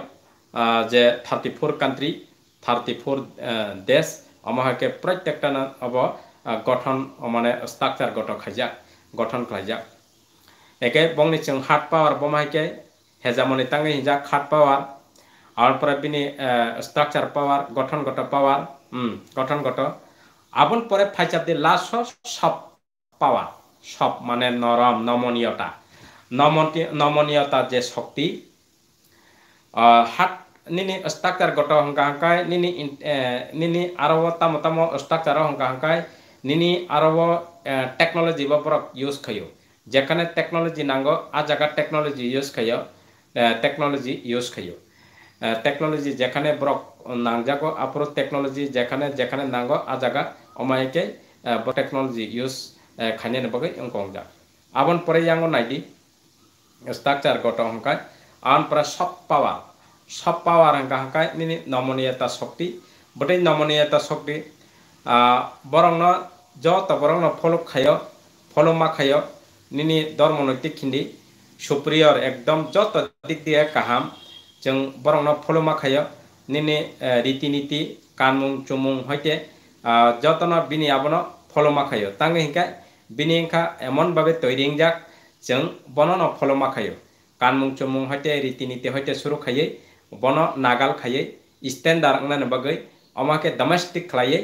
যে thirty four country thirty four দেশ আমাকে প্রত্যেকটা অব গঠন মানে স্ট্রাকচার গঠন খাইজাক গঠন খাইজাক একে বংনি চিং পাওয়ার বমাইকে হেজামনি তাঙে হিজাক হাত পাওয়ার আর পরে বিনি স্ট্রাকচার পাওয়ার গঠন গত পাওয়ার গঠন গত আবন পরে ফাইজাব দি লাস্ট সব পাওয়ার সব মানে নরম নমনীয়তা নমনীয়তা যে শক্তি hat nini structure goto hongka hongkai nini nini arawo tamo tamo structure hongka hongkai nini arawo technology ba porok use khayo যেখানে টেকনোলজি নাঙ্গো আ জায়গা টেকনোলজি ইউজ খাইও টেকনোলজি ইউজ খাইও টেকনোলজি যেখানে ব্রক নাংজাকো আপরো টেকনোলজি যেখানে যেখানে নাঙ্গো আ জায়গা অমায়কে টেকনোলজি ইউজ খাইনে নেবগে অঙ্ক যা আবন পরে ইয়াঙ্গো নাইডি স্ট্রাকচার গট হমকায় ಅವನ ಸಪ್ ಪವಾರ್ ಸಪ್ ಪವಾರ್ ಅಂಕ ಹಕಾಯ್ ನಿನ್ನ ನಮನೀಯತಾ ಶಕ್ತಿ ಬಟೈ ನಮನೀಯತಾ ಶಕ್ತಿ বরংন জ বরংন ফলক খায় ফলমা খায় নিনি ধর্মনৈতিক খিন্দি সুপ্রিয়র একদম যত দিক দিয়ে কাহাম যেন বরংন ফলমা খায় নিনি রীতি নীতি কানুন চুমুং হইতে যতন বিনি আবন ফলমা খায় তাঙ্গে হিংকা বিনি হিংকা এমনভাবে তৈরিং যাক যেন বনন ফলমা খায় কানমুং চমুং হইতে রীতিনীতি হইতে শুরু খাইয়ে বন নাগাল খাইয়ে স্ট্যান্ডার আংনান বাকে আমাকে ডোমেস্টিক খাইয়ে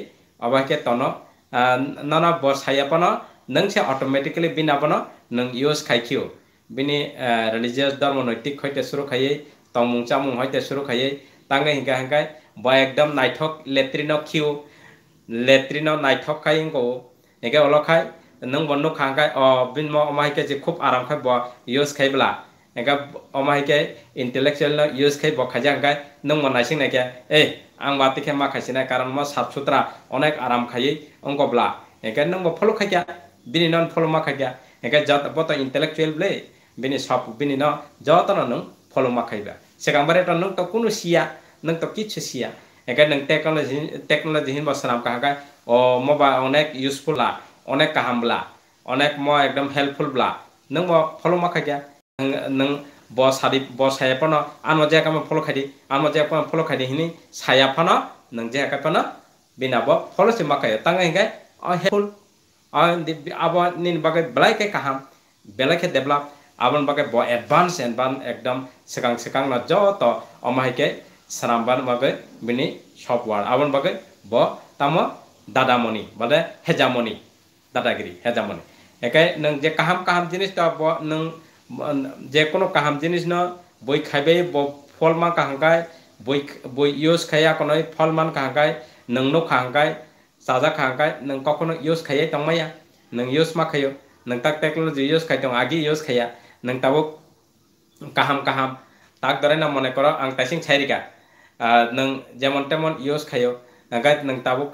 অবাকে তন নানা বসাইয়াপন নং সে অটোমেটিক্যালি বিনাপন নং ইউজ খাইখিও বিনি রিলিজিয়াস ধর্ম নৈতিক হইতে শুরু খাইয়ে তমুং চামুং হইতে শুরু খাইয়ে তাঙ্গে হিঙ্গা হিঙ্গাই বা একদম নাইথক লেট্রিন খিউ লেট্রিন নাইথক খাই হিঙ্গো এগে অলক খাই नों बन्नु खांखाय अ बिन म अमाइके जे खुब आराम खाय ब यूज खायब्ला enka omai ke intellectual use khai bokhaja enka nung mona sing na ke ei ang wati ke makhasina karon ma sap sutra onek aram khaiye onko bla enka nung bo follow khakya bini non follow ma khakya enka jat boto intellectual ble bini sap bini no jat no nung follow ma khaiba sekambare to nung to kunu sia nung to kichu sia enka nung technology technology hin bosram kahaka o mobile onek useful la onek kaham bla onek mo ekdom helpful bla nung mo follow ma khakya नों ब साबि ब सायापन आनो जयाकामा फलो खाइदि आनो जयाकामा फलो खाइदि हिनि सायापन नों जयाकापन बिना ब फलो से मकायो तंग हिंगाय अ हेफुल अब निन बगे बलाय के कहम बेलाय के डेभलप आबन बगे ब एडभान्स एडभान्स एकदम सिगां सिगां न ज त अमाहिके सनामबान बगे बिनि सब वार आबन बगे ब ताम दादामणि बले हेजामणि दादागिरि हेजामणि एकाय नों जे कहम कहम जिनिस त ब नों যে কোনো কাহাম জিনিস ন বই খাইবে ফল মান কাহাঙ্কাই বই বই ইউজ খাইয়া কোনো ফল মান কাহাঙ্কাই নংনো খাহাঙ্কাই সাজা খাহাঙ্কাই নং কখনো ইউজ খাইয়াই তংমাইয়া নং ইউজ মা খাইও নং তাক টেকনোলজি ইউজ খাইতং আগে ইউজ খাইয়া নং তাবো কাহাম কাহাম তাক দরে না মনে করো আং তাইসিং ছাইরিকা নং যেমন তেমন ইউজ খাইও গাইড নং তাবো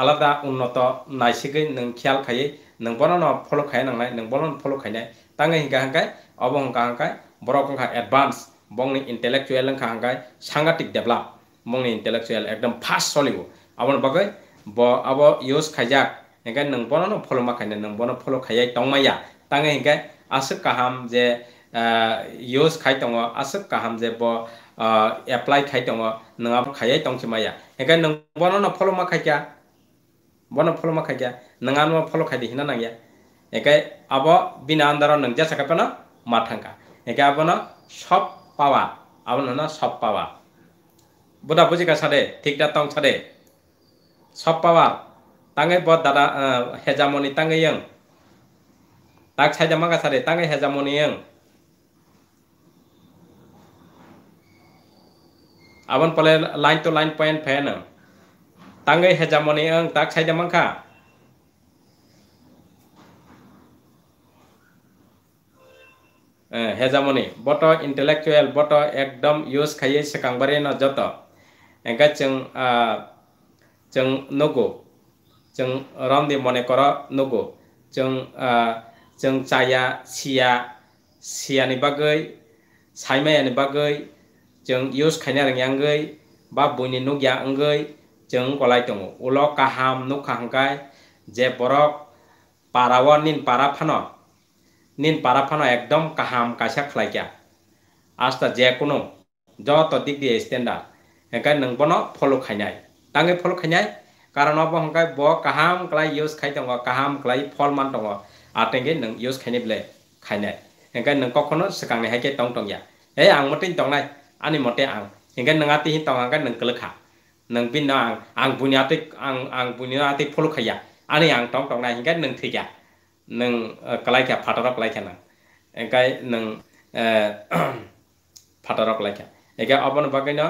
আলাদা উন্নত নাইসিগৈ নং খেয়াল খাইয়ে নং বনো ফলো খাই নাংনাই নং বনো ফলো খাইনাই তাঙ্গে হিঙ্গা হাঙ্কাই obo hongka hongkai borok hongka advance bongni intellectual hongka hongkai sangatik develop bongni intellectual ekdom fast solibo abon bagai bo abo yos khajak engkai nung bono no follow ma khaina nung bono follow khaiyai tongmaya tangai engkai asuk kaham je yos khai tongo asuk kaham je bo apply khai tongo nung abo khaiyai tongchimaya engkai nung bono no follow ma khaikya bono follow ma khaikya nung anu follow khaidi hina nangya engkai abo bina andaro nung jasa kapana ಮಾಠಂಕ ಏಕೆ আপনার ಸಪ್ ಪಾವ ಅವನನ್ನು ಸಪ್ ಪಾವ বুধা বুঝিকা সারে ঠিকটা তং সারে সব পাওয়া তাঙে বদ দাদা হেজামনি তাঙে ইয়ং তাক সাইজা মাগা সারে তাঙ্গে হেজামনি ইয়ং আবন পলে লাইন টু লাইন পয়েন্ট ফেন তাঙে হেজামনি ইয়ং তাক সাইজা মাখা हेजामनि बट इन्टेलेक्चुवेल बट एकदम युज खायै सेखांबारि न जत एंका जों जों नगो जों रमदि मने कर नगो जों जों जाया सिया सियानि बागै सायमायानि बागै जों युज खायना रोङांगै बा बयनि नगिया अंगै जों गलाय दङ उल काहाम नुखाहांगाय जे बरक पाराव निन पारा फानो নিন পারাফানো একদম কাহাম কাইসা খাইকা আস্তা যে কোনো যত দিক দিয়ে স্ট্যান্ডার্ড হেঙ্কাই নবনো ফলো খাইনাই তাঙ্গে ফলো খাইনাই কারণ অব হংকাই ব কাহাম ক্লাই ইউজ খাই দঙ্গ কাহাম ক্লাই ফল মান দঙ্গ আতেঙ্গে নং ইউজ খাইনি বলে খাইনাই হেঙ্কাই নং কখনো সেকাংনি হাইকে টং টংয়া এই আং মতে টংনাই আনি মতে আং হেঙ্কাই নং আতে হিন টংহাঙ্কাই নং কলখা nang pin na ang ang bunya te ang ang bunya te pholo khaya ani ang tong tong na hinga nang thikya नों कलाइखा फाटारक लाइखा ना एकाय नों फाटारक लाइखा एका अपन बगैन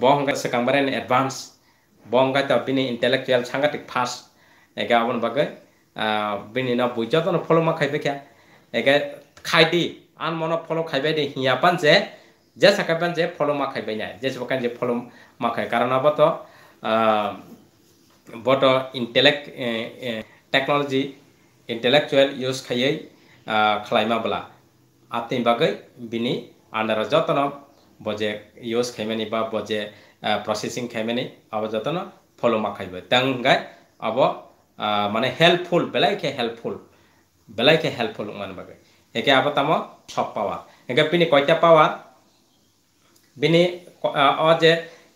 बोंगा सकांबरेन एडवांस बोंगा त बिनि इंटेलेक्चुअल सांगाटिक फास एका अपन बगै बिनि न बुजतन फलो मा खाइबेखा एका खाइदि आन मन फलो खाइबाय दे हियापान जे जे सकापान जे फलो मा खाइबाय ना जे सबकान जे फलो मा खाय कारण अब तो but intellect technology intellectual use खायै खालामाब्ला आपनि बागै बिनि आन्दाराव जतन बजे यूज खायमानि बा बजे प्रसेसिंग खायमानि अब जतन फलो माखायबो दंगाय अब माने हेल्पफुल बेलायखे हेल्पफुल बेलायखे हेल्पफुल मान बागै একে আবার তাম सब পাওয়ার একে বিনি কয়টা পাওয়ার বিনি অ যে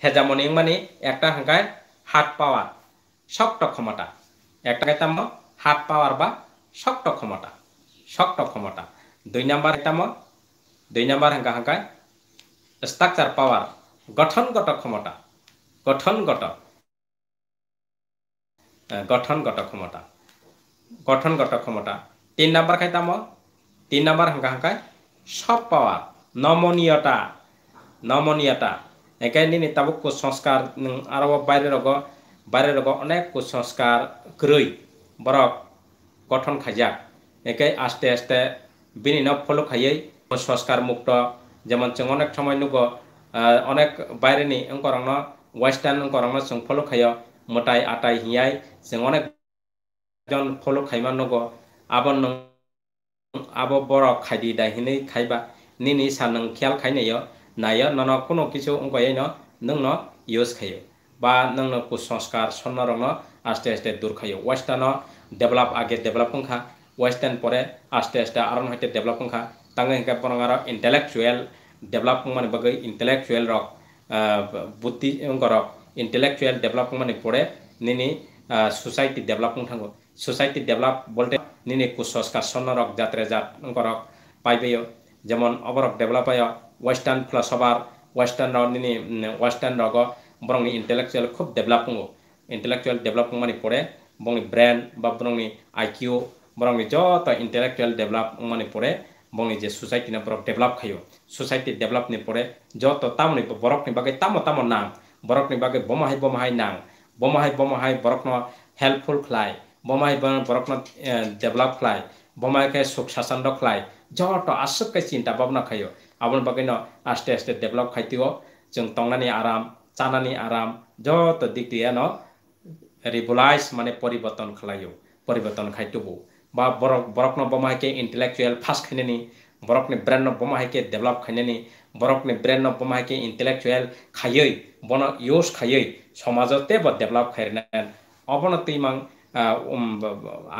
হেজামনি মানে একটা হাঁকায় হাত পাওয়ার শক্ত ক্ষমতা একটা হাত পাওয়ার বা শক্ত ক্ষমতা শক্ত ক্ষমতা দুই নাম্বার এটাম দুই নাম্বার হাঙ্কা হাঙ্কায় স্ট্রাকচার পাওয়ার গঠনগত ক্ষমতা গঠনগত গঠনগত ক্ষমতা গঠনগত ক্ষমতা তিন নাম্বার খাইতাম তিন নাম্বার হাঙ্কা হাঙ্কায় সব পাওয়ার নমনীয়তা নমনীয়তা এখানে নিতাবো কুসংস্কার আরও বাইরে রগ বাইরে রগ অনেক কুসংস্কার গ্রৈ বৰ গঠন খাইজা একে আস্তে আস্তে বিনীন ফলো খাইয়েই সংস্কার মুক্ত যেমন চ অনেক সময় নুগ অনেক বাইরে অঙ্করণ ওয়েস্টার্ণ চ ফলো খাইয় মোটাই আটাই হিয়াই চ অনেক জন ফলো খাইমা নুগ আব আব বড় খাইদি দাহিনে খাইবা নি নি সান খেয়াল খাইনে নাই নন কোনো কিছু অঙ্কয় ন ইউজ খাই আস্তে আস্তে দূর খাইও ওয়েস্টার্ন ডেভেলপ আগে ডেভেলপ পংখা ওয়েস্টার্ন পরে আস্তে আস্তে আর হইতে ডেভেলপ পংখা তাঙ্গে হিকা পরং আর ইন্টেলেকচুয়াল ডেভেলপ মানে বগে ইন্টেলেকচুয়াল রক বুদ্ধি গর ইন্টেলেকচুয়াল ডেভেলপ মানে পড়ে নিনি সোসাইটি ডেভেলপ থাঙ্গো সোসাইটি ডেভেলপ বলতে নিনি কুসংস্কার সন্ন রক যাত্রা যাত গর পাইবেও যেমন অবরক ডেভেলপ আয় ওয়েস্টার্ন ফিলসফার ওয়েস্টার্ন নিনি ওয়েস্টার্ন রক বরং ইন্টেলেকচুয়াল খুব ডেভেলপ হবো ইণ্টেলেকচুৱেল ডেভেলপমেণ্ট মানে পৰে বংনি ব্ৰেইন বা বৰংনি আই কিউ বৰংনি যত ইণ্টেলেকচুৱেল ডেভেলপ মানে পৰে বংনি যে চ'চাইটি নাম ডেভেলপ খাইও চ'চাইটি ডেভেলপ নি পৰে যত তামনি বৰকনি বাকী তাম তাম নাং বৰকনি বাকী বমাহাই বমাহাই নাং বমাহাই বমাহাই বৰকন হেল্পফুল খাই বমাহাই বৰকন ডেভেলপ খাই বমাইকে সুখ স্বাচন্দ্ৰ খাই যত আচুককে চিন্তা ভাৱনা খাইও আপুনি বাকী ন আষ্টে আষ্টে ডেভেলপ খাই দিব যং টংনানি আৰাম চানানি আৰাম যত দিগদিয়া ন রিভোলাইজ মানে পরিবর্তন খালায়ো পরিবর্তन खाइतबो बा বরক বরক न बमा के इंटेलेक्चुअल फास्ट खैनेनी बरक ने ब्रेन न बमा के डेवलप खैनेनी बरक ने ब्रेन न बमा के इंटेलेक्चुअल खायै बन यूज खायै समाजते ब डेवलप खैरनान অবনতি মাং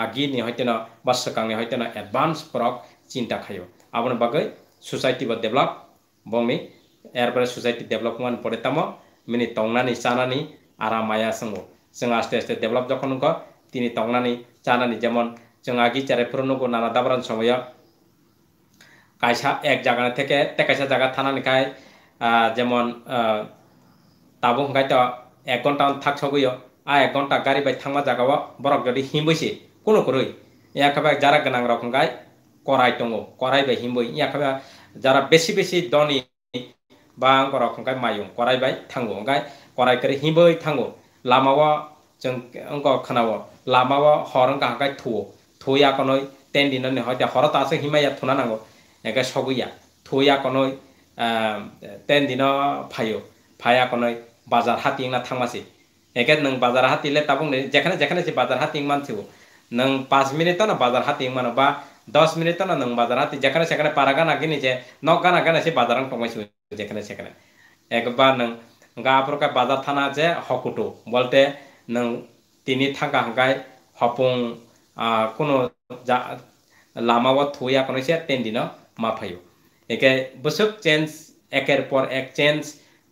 আগি নি হয়তো না বা সকাংনি হয়তো না এডভান্স বরক চিন্তা খাইও আপনার বাকে সোসাইটি বা ডেভেলপ বমি এরপরে সোসাইটি ডেভেলপমেন্ট পরে তাম মিনি টংনানি চানানি আরামায়া সঙ্গো जों আস্তে आस्ते डेभलप दखनग तिनी तंगनानै जानानै जेमन जों आगि चारे फोरोंनांगौ नाना दाब्रान समयाव কাইসা এক জায়গা থেকে তেকাইসা জায়গা থানা নিখায় যেমন তাবু হংখায় তো এক ঘন্টা থাকসগুইও আর এক ঘন্টা গাড়ি বাই থাকা জায়গাও বরক যদি হিমবইছে কোনো করই ইয়াখাবে যারা গান রকম গাই করাই দङ করাই বাই হিমবই ইয়াখাবে যারা বেশি বেশি দনি বা রকম গাই মায়ু করাই বাই থাঙ্গু গাই করাই করে হিমবই Thangu lamawa jeng angko khanawa lamawa horang ka ka thu thu ya konoi ten din ne hoja horata ase himaya thuna nango ega soguya thu ya konoi ten din phayo phaya konoi bazar hati na thangmasi একে নং বাজার হাতি লে তাবং যেখানে যেখানে সে বাজার হাতি মানছিও নং পাঁচ মিনিট না বাজার হাতি মানো বা দশ মিনিট না নং বাজার হাতি যেখানে সেখানে পারা গান আগে নিচে ন গান আগে সে বাজার টমাইছিল যেখানে সেখানে একবার নং গাঁপরকা বাজার থানা যে হকুটো বলতে তিনি থাকা হাঁকাই হপং কোনো লামাও থা কোনোছে তিন দিন মাফাইও একে বসুক চেঞ্জ একের পর এক চেঞ্জ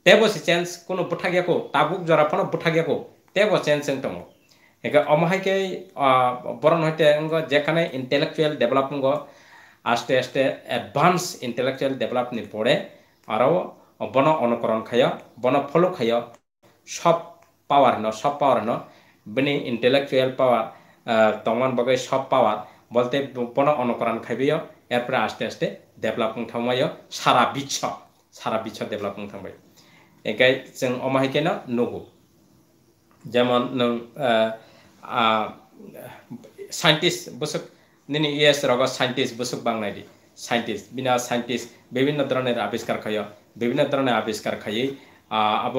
তে বসে চেঞ্জ কোনো বুঠা গিয়েকো টাবুক জরা ফোন বুঠা গিয়েকো তে বস চেঞ্জ চেঞ্জ দম একে অমহাইকে বরণ হইতে যেখানে ইন্টেলেকচুয়াল ডেভেলপ আস্তে আস্তে এডভান্স ইন্টেলেকচুয়াল ডেভেলপ নি পড়ে আরও বন অনুকরণ খায় বন ফল খায় সব পাওয়ার ন সব পাওয়ার ন বিনি ইন্টেলেকচুয়াল পাওয়ার তমান বগে সব পাওয়ার বলতে বন অনুকরণ খাইবেয় এরপরে আস্তে আস্তে ডেভেলপিং থামায় সারা বিশ্ব সারা বিশ্ব ডেভেলপিং থাকবে এগাই जों অমাহিকে না নগু যেমন নং সাইন্টিস্ট বসুক নিনি ইয়েস রগ সাইন্টিস্ট বসুক বাংলায় সাইন্টিস্ট বিনা সাইন্টিস্ট বিভিন্ন ধরনের আবিষ্কার খায় বিভিন্ন ধরনের আবিষ্কার খাই अब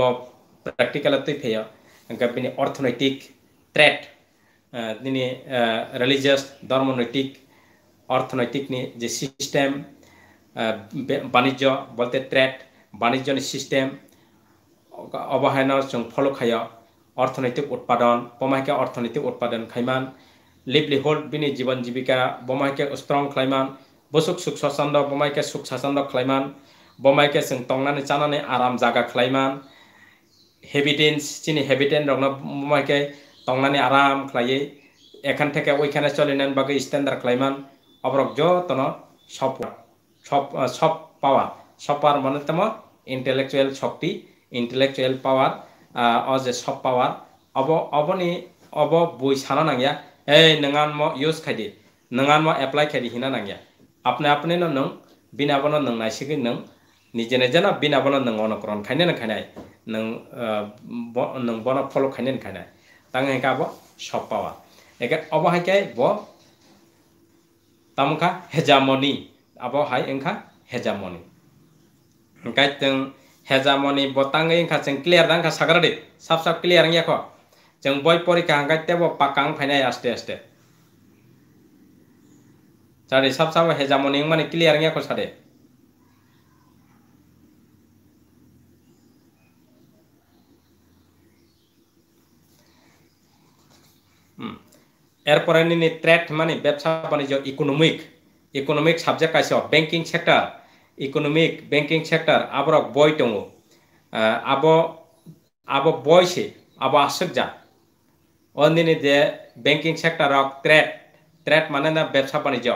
প্র্যাকটিক্যালতে ফেয়া গপিনি অর্থনৈতিক ট্রেট তিনি রিলিজিয়াস ধর্মনৈতিক অর্থনৈতিক নিয়ে যে সিস্টেম বাণিজ্য বলতে ট্রেট বাণিজ্য সিস্টেম অবহেনর চং ফলো খায় অর্থনৈতিক উৎপাদন বমাহিকা অর্থনৈতিক উৎপাদন খাইমান লিভলিহুড বিনি জীবন জীবিকা বমাহিকা স্ট্রং খাইমান বসুক সুখ স্বাচ্ছন্দ্য বমাহিকা সুখ স্বাচ্ছন্দ্য খাইমান बम्बाइके जों टंनानै আরাম आराम খাইমান खालायमान চিনি चिनि हेबिटेन्ट বোমাই बम्बाइके टंनानै आराम खालायो এখান থেকে ওইখানে চলে নেন বাকি স্ট্যান্ডার্ড খাইমান অবরক যতন সব সব সব পাওয়ার সব পাওয়ার মানে তেম ইন্টেলেকচুয়াল শক্তি ইন্টেলেকচুয়াল পাওয়ার অজে সব পাওয়ার অব অবনি অব বই সানা নাঙ্গিয়া এই নান ম ইউজ খাইদি নান ম এপ্লাই খাইদি হিনা নাঙ্গিয়া আপনি আপনি নং বিনা বন নাইসিগে নিজে নিজেনে জানা বিনা বনা নং অনকরণ খাইনে না খাইনাই নং নং বনা ফল খাইনে না খাইনাই তাং হেঁকা বো সব পাওয়া এগে অব হাইকাই ব তামুখা হেজামনি আব হাই এংখা হেজামনি এংকাই তং হেজামনি বতাং এংখা চেং ক্লিয়ার দাংখা সাগরে সাব সাব ক্লিয়ার ইয়াখ চেং বই পরীক্ষা হাঙ্কাই তেব পাকাং ফাইনাই আস্তে আস্তে চারে সাব সাব হেজামনি মানে ক্লিয়ার ইয়াখ সারে এরপরে নিনি ট্রেড মানে ব্যবসা বাণিজ্য ইকোনমিক ইকোনমিক সাবজেক্ট আছে banking sector economic banking sector আবার বই দङ আব আব বয়সে আব আসুক আশ্চর্যা অন্দিনী যে ব্যাংকিং সেক্টর ট্রেড ট্রেড মানে না ব্যবসা বাণিজ্য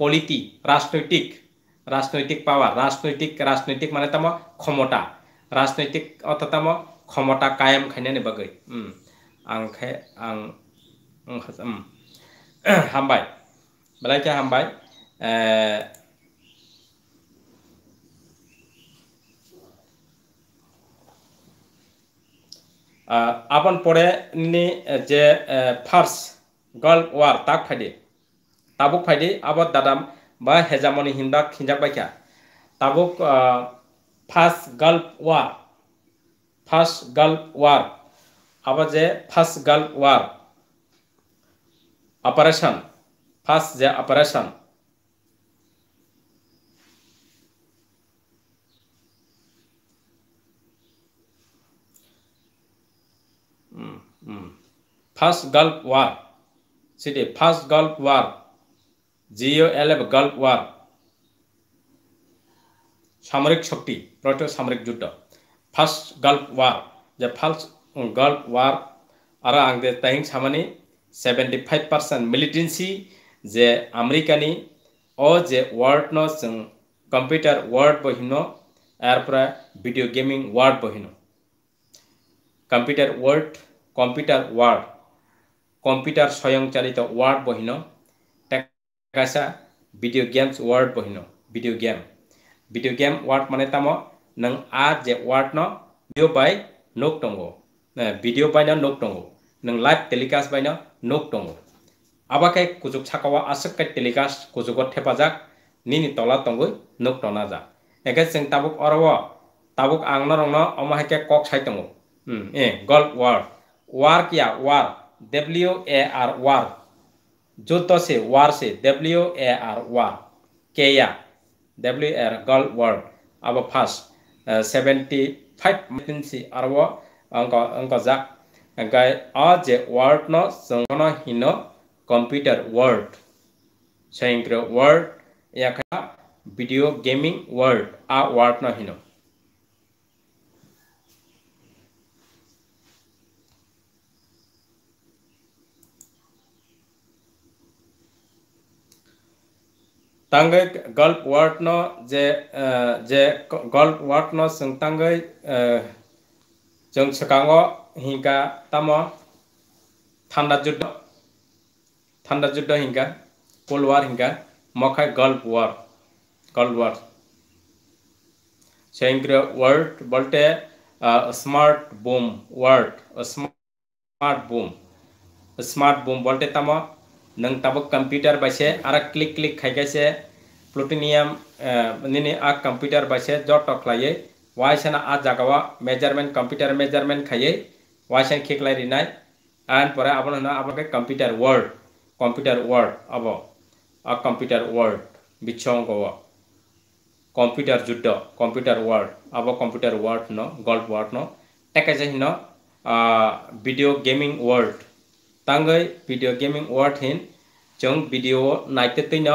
পলিটি রাজনৈতিক রাজনৈতিক পাওয়ার রাজনৈতিক রাজনৈতিক মানে তাম ক্ষমতা রাজনৈতিক অর্থাৎ ক্ষমতা কায়েম খাইনানি বাকি আং আং نخدم حمباي بلاك حمباي আপন পরে নি যে ফার্স গল ওয়ার তাক ফাইডে তাবুক ফাইডে আব দাদাম বা হেজামনি হিন্দা খিঞ্জা পাইখা তাবুক first gulf war first gulf war আব যে first gulf war operation first যে অপারেশন ফার্স্ট গাল্ফ ওয়ার সেটি ফার্স্ট গাল্ফ ওয়ার জিও এল এফ গাল্ফ ওয়ার সামরিক শক্তি প্রোটিয় সামরিক যুদ্ধ ফার্স্ট গাল্ফ ওয়ার যে ফার্স্ট গাল্ফ ওয়ার আর আংদে তাহিং সামানি सेभेन्टी फाइभ पर्सेन्ट मिलिटेन्सी जे आमेरिकानि और जे वार्ड न जों कम्पिउटार वार्ड बहिन एरपरा भिडियो गेमिंग वार्ड बहिन computer world computer world computer স্বয়ংচালিত ওয়ার্ড বহিন টেকাসা ভিডিও গেমস ওয়ার্ড বহিন video game video game world মানে তামো নং আ যে ওয়ার্ড ন ভিডিও বাই নোক দঙ্গ ভিডিও বাই ন নোক দঙ্গ नों लाइव टेलिकास्ट बायनो नोक दङ आबाखे कुजुग साखावा आसक्के टेलिकास्ट कुजुग थेपाजाक निनि तला तंगै नोक टना जा एगे जों ताबुक अरव ताबुक आंन रंन अमाहेके कक साइ तंगु ए गल वार वार किया वार डब्ल्यू ए आर वार जुत से वार से डब्ल्यू ए आर वार के या डब्ल्यू ए आर गल वार अब फास्ट सेभेन्टी फाइभ मिटिनसि आरो अंक अंक जा गाय आज वर्ड न संगनहीन कंप्यूटर वर्ल्ड छयंग्र वर्ल्ड या वीडियो गेमिंग वर्ल्ड आ वर्ड नहीन तंग गल्प वर्ड न जे जे गल्प वर्ड न संतंग जो सकांगो हिंका तमो थान्दा जुद्ध थान्दा जुद्ध हिंका कोल्ड वार हिंका मखा गल्फ वार गल्ड वार सेंग्र वर्ड बोलते smart bomb war smart bomb smart bomb बोलते तमो नंग तब कंप्यूटर बसे आर क्लिक क्लिक खाई से प्लुटिनियम आ कंप्यूटर बसे जट लाइए ওয়াইসেনা আজ ಜಾಗವ মেজারমেন্ট কম্পিউটার মেজারমেন্ট খাইয়ে ওয়াইসেন খেকলাই রিনাই আন পরে আপনার আপনাকে কম্পিউটার ওয়ার্ল্ড কম্পিউটার ওয়ার্ল্ড আব আ কম্পিউটার ওয়ার্ল্ড বিচ্ছং কব কম্পিউটার যুদ্ধ কম্পিউটার ওয়ার্ল্ড আব কম্পিউটার ওয়ার্ল্ড ন গল্প ওয়ার্ড ন টেকাইছে হিন ভিডিও গেমিং ওয়ার্ল্ড তাঙ্গই ভিডিও গেমিং ওয়ার্ল্ড হিন जों ভিডিও নাইতে तैन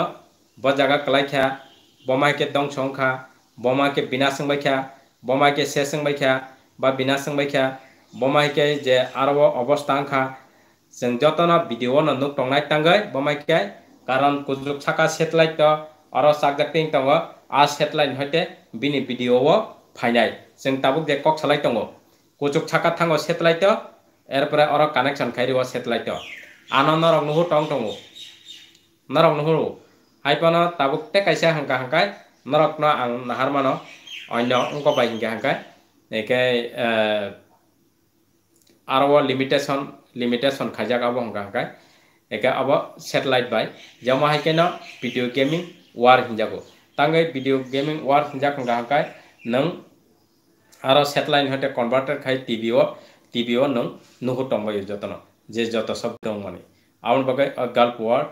बजागा कलाइख्या बमा के दं संखा बमा के बिना संबाइख्या বমাই কে সে সঙ্গ বা বিনা সঙ্গ বমাই কে যে আরব অবস্থা আংখা যেন যতন বিদেও নুক টংনাই টাঙ্গাই বমাই কে কারণ কুজুক সাকা সেতলাই তো আর সাক জাক তঙ আর সেতলাই হইতে বিনি বিদেও ফাইনাই যেন তাবুক যে কক সালাই তঙ কুজুক সাকা থাঙ্গ সেতলাই তো এরপরে আর কানেকশন খাই সেতলাই তো আনন্দ রং নুহু টং টঙ নরক নুহু হাইপন তাবুক তে কাইসা হাঙ্কা হাঙ্কাই নরক ন আং নাহার মানো on nó cũng có bệnh cái cái này cái আরও লিমিটেশন লিমিটেশন খাজাক আবো হঙ্গা হঙ্গা একে আবো স্যাটেলাইট বাই জমা হাইকে ন ভিডিও গেমিং ওয়ার হিনজাগো তাঙ্গে ভিডিও গেমিং ওয়ার হিনজাক হঙ্গা হঙ্গা নং আরও স্যাটেলাইট হতে কনভার্টার খাই টিভিও টিভিও নং নুহু টম্বাই যতন যে যত সব দং মানে আমার বাকে গাল্প ওয়ার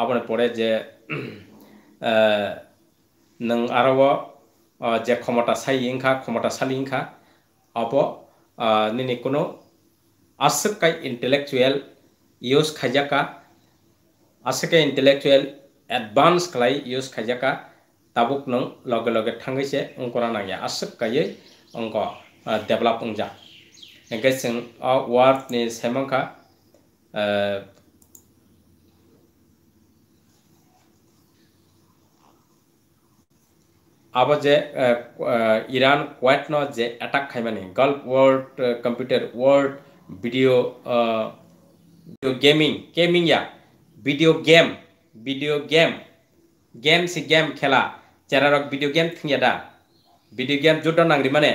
আপনার পরে যে নং আরও जे क्षमताशायी हिंखा क्षमताशाली हिंखा अब निनी कोनो आसक का इंटेलेक्चुअल यूज खाजाका आसक इंटेलेक्चुअल एडवांस खलाई यूज खाजाका तबुक नगे लगे लगे से उनको नागे आसक काये उनको डेवलप उंजा गैसें वार्ड ने सेमंका अब जे इरान क्वेट न जे एटाक खाई मानी gulf world computer world video video gaming gaming या video game video game game से गेम खेला चेरा रख वीडियो गेम थी दा वीडियो गेम जुटो नांगरी माने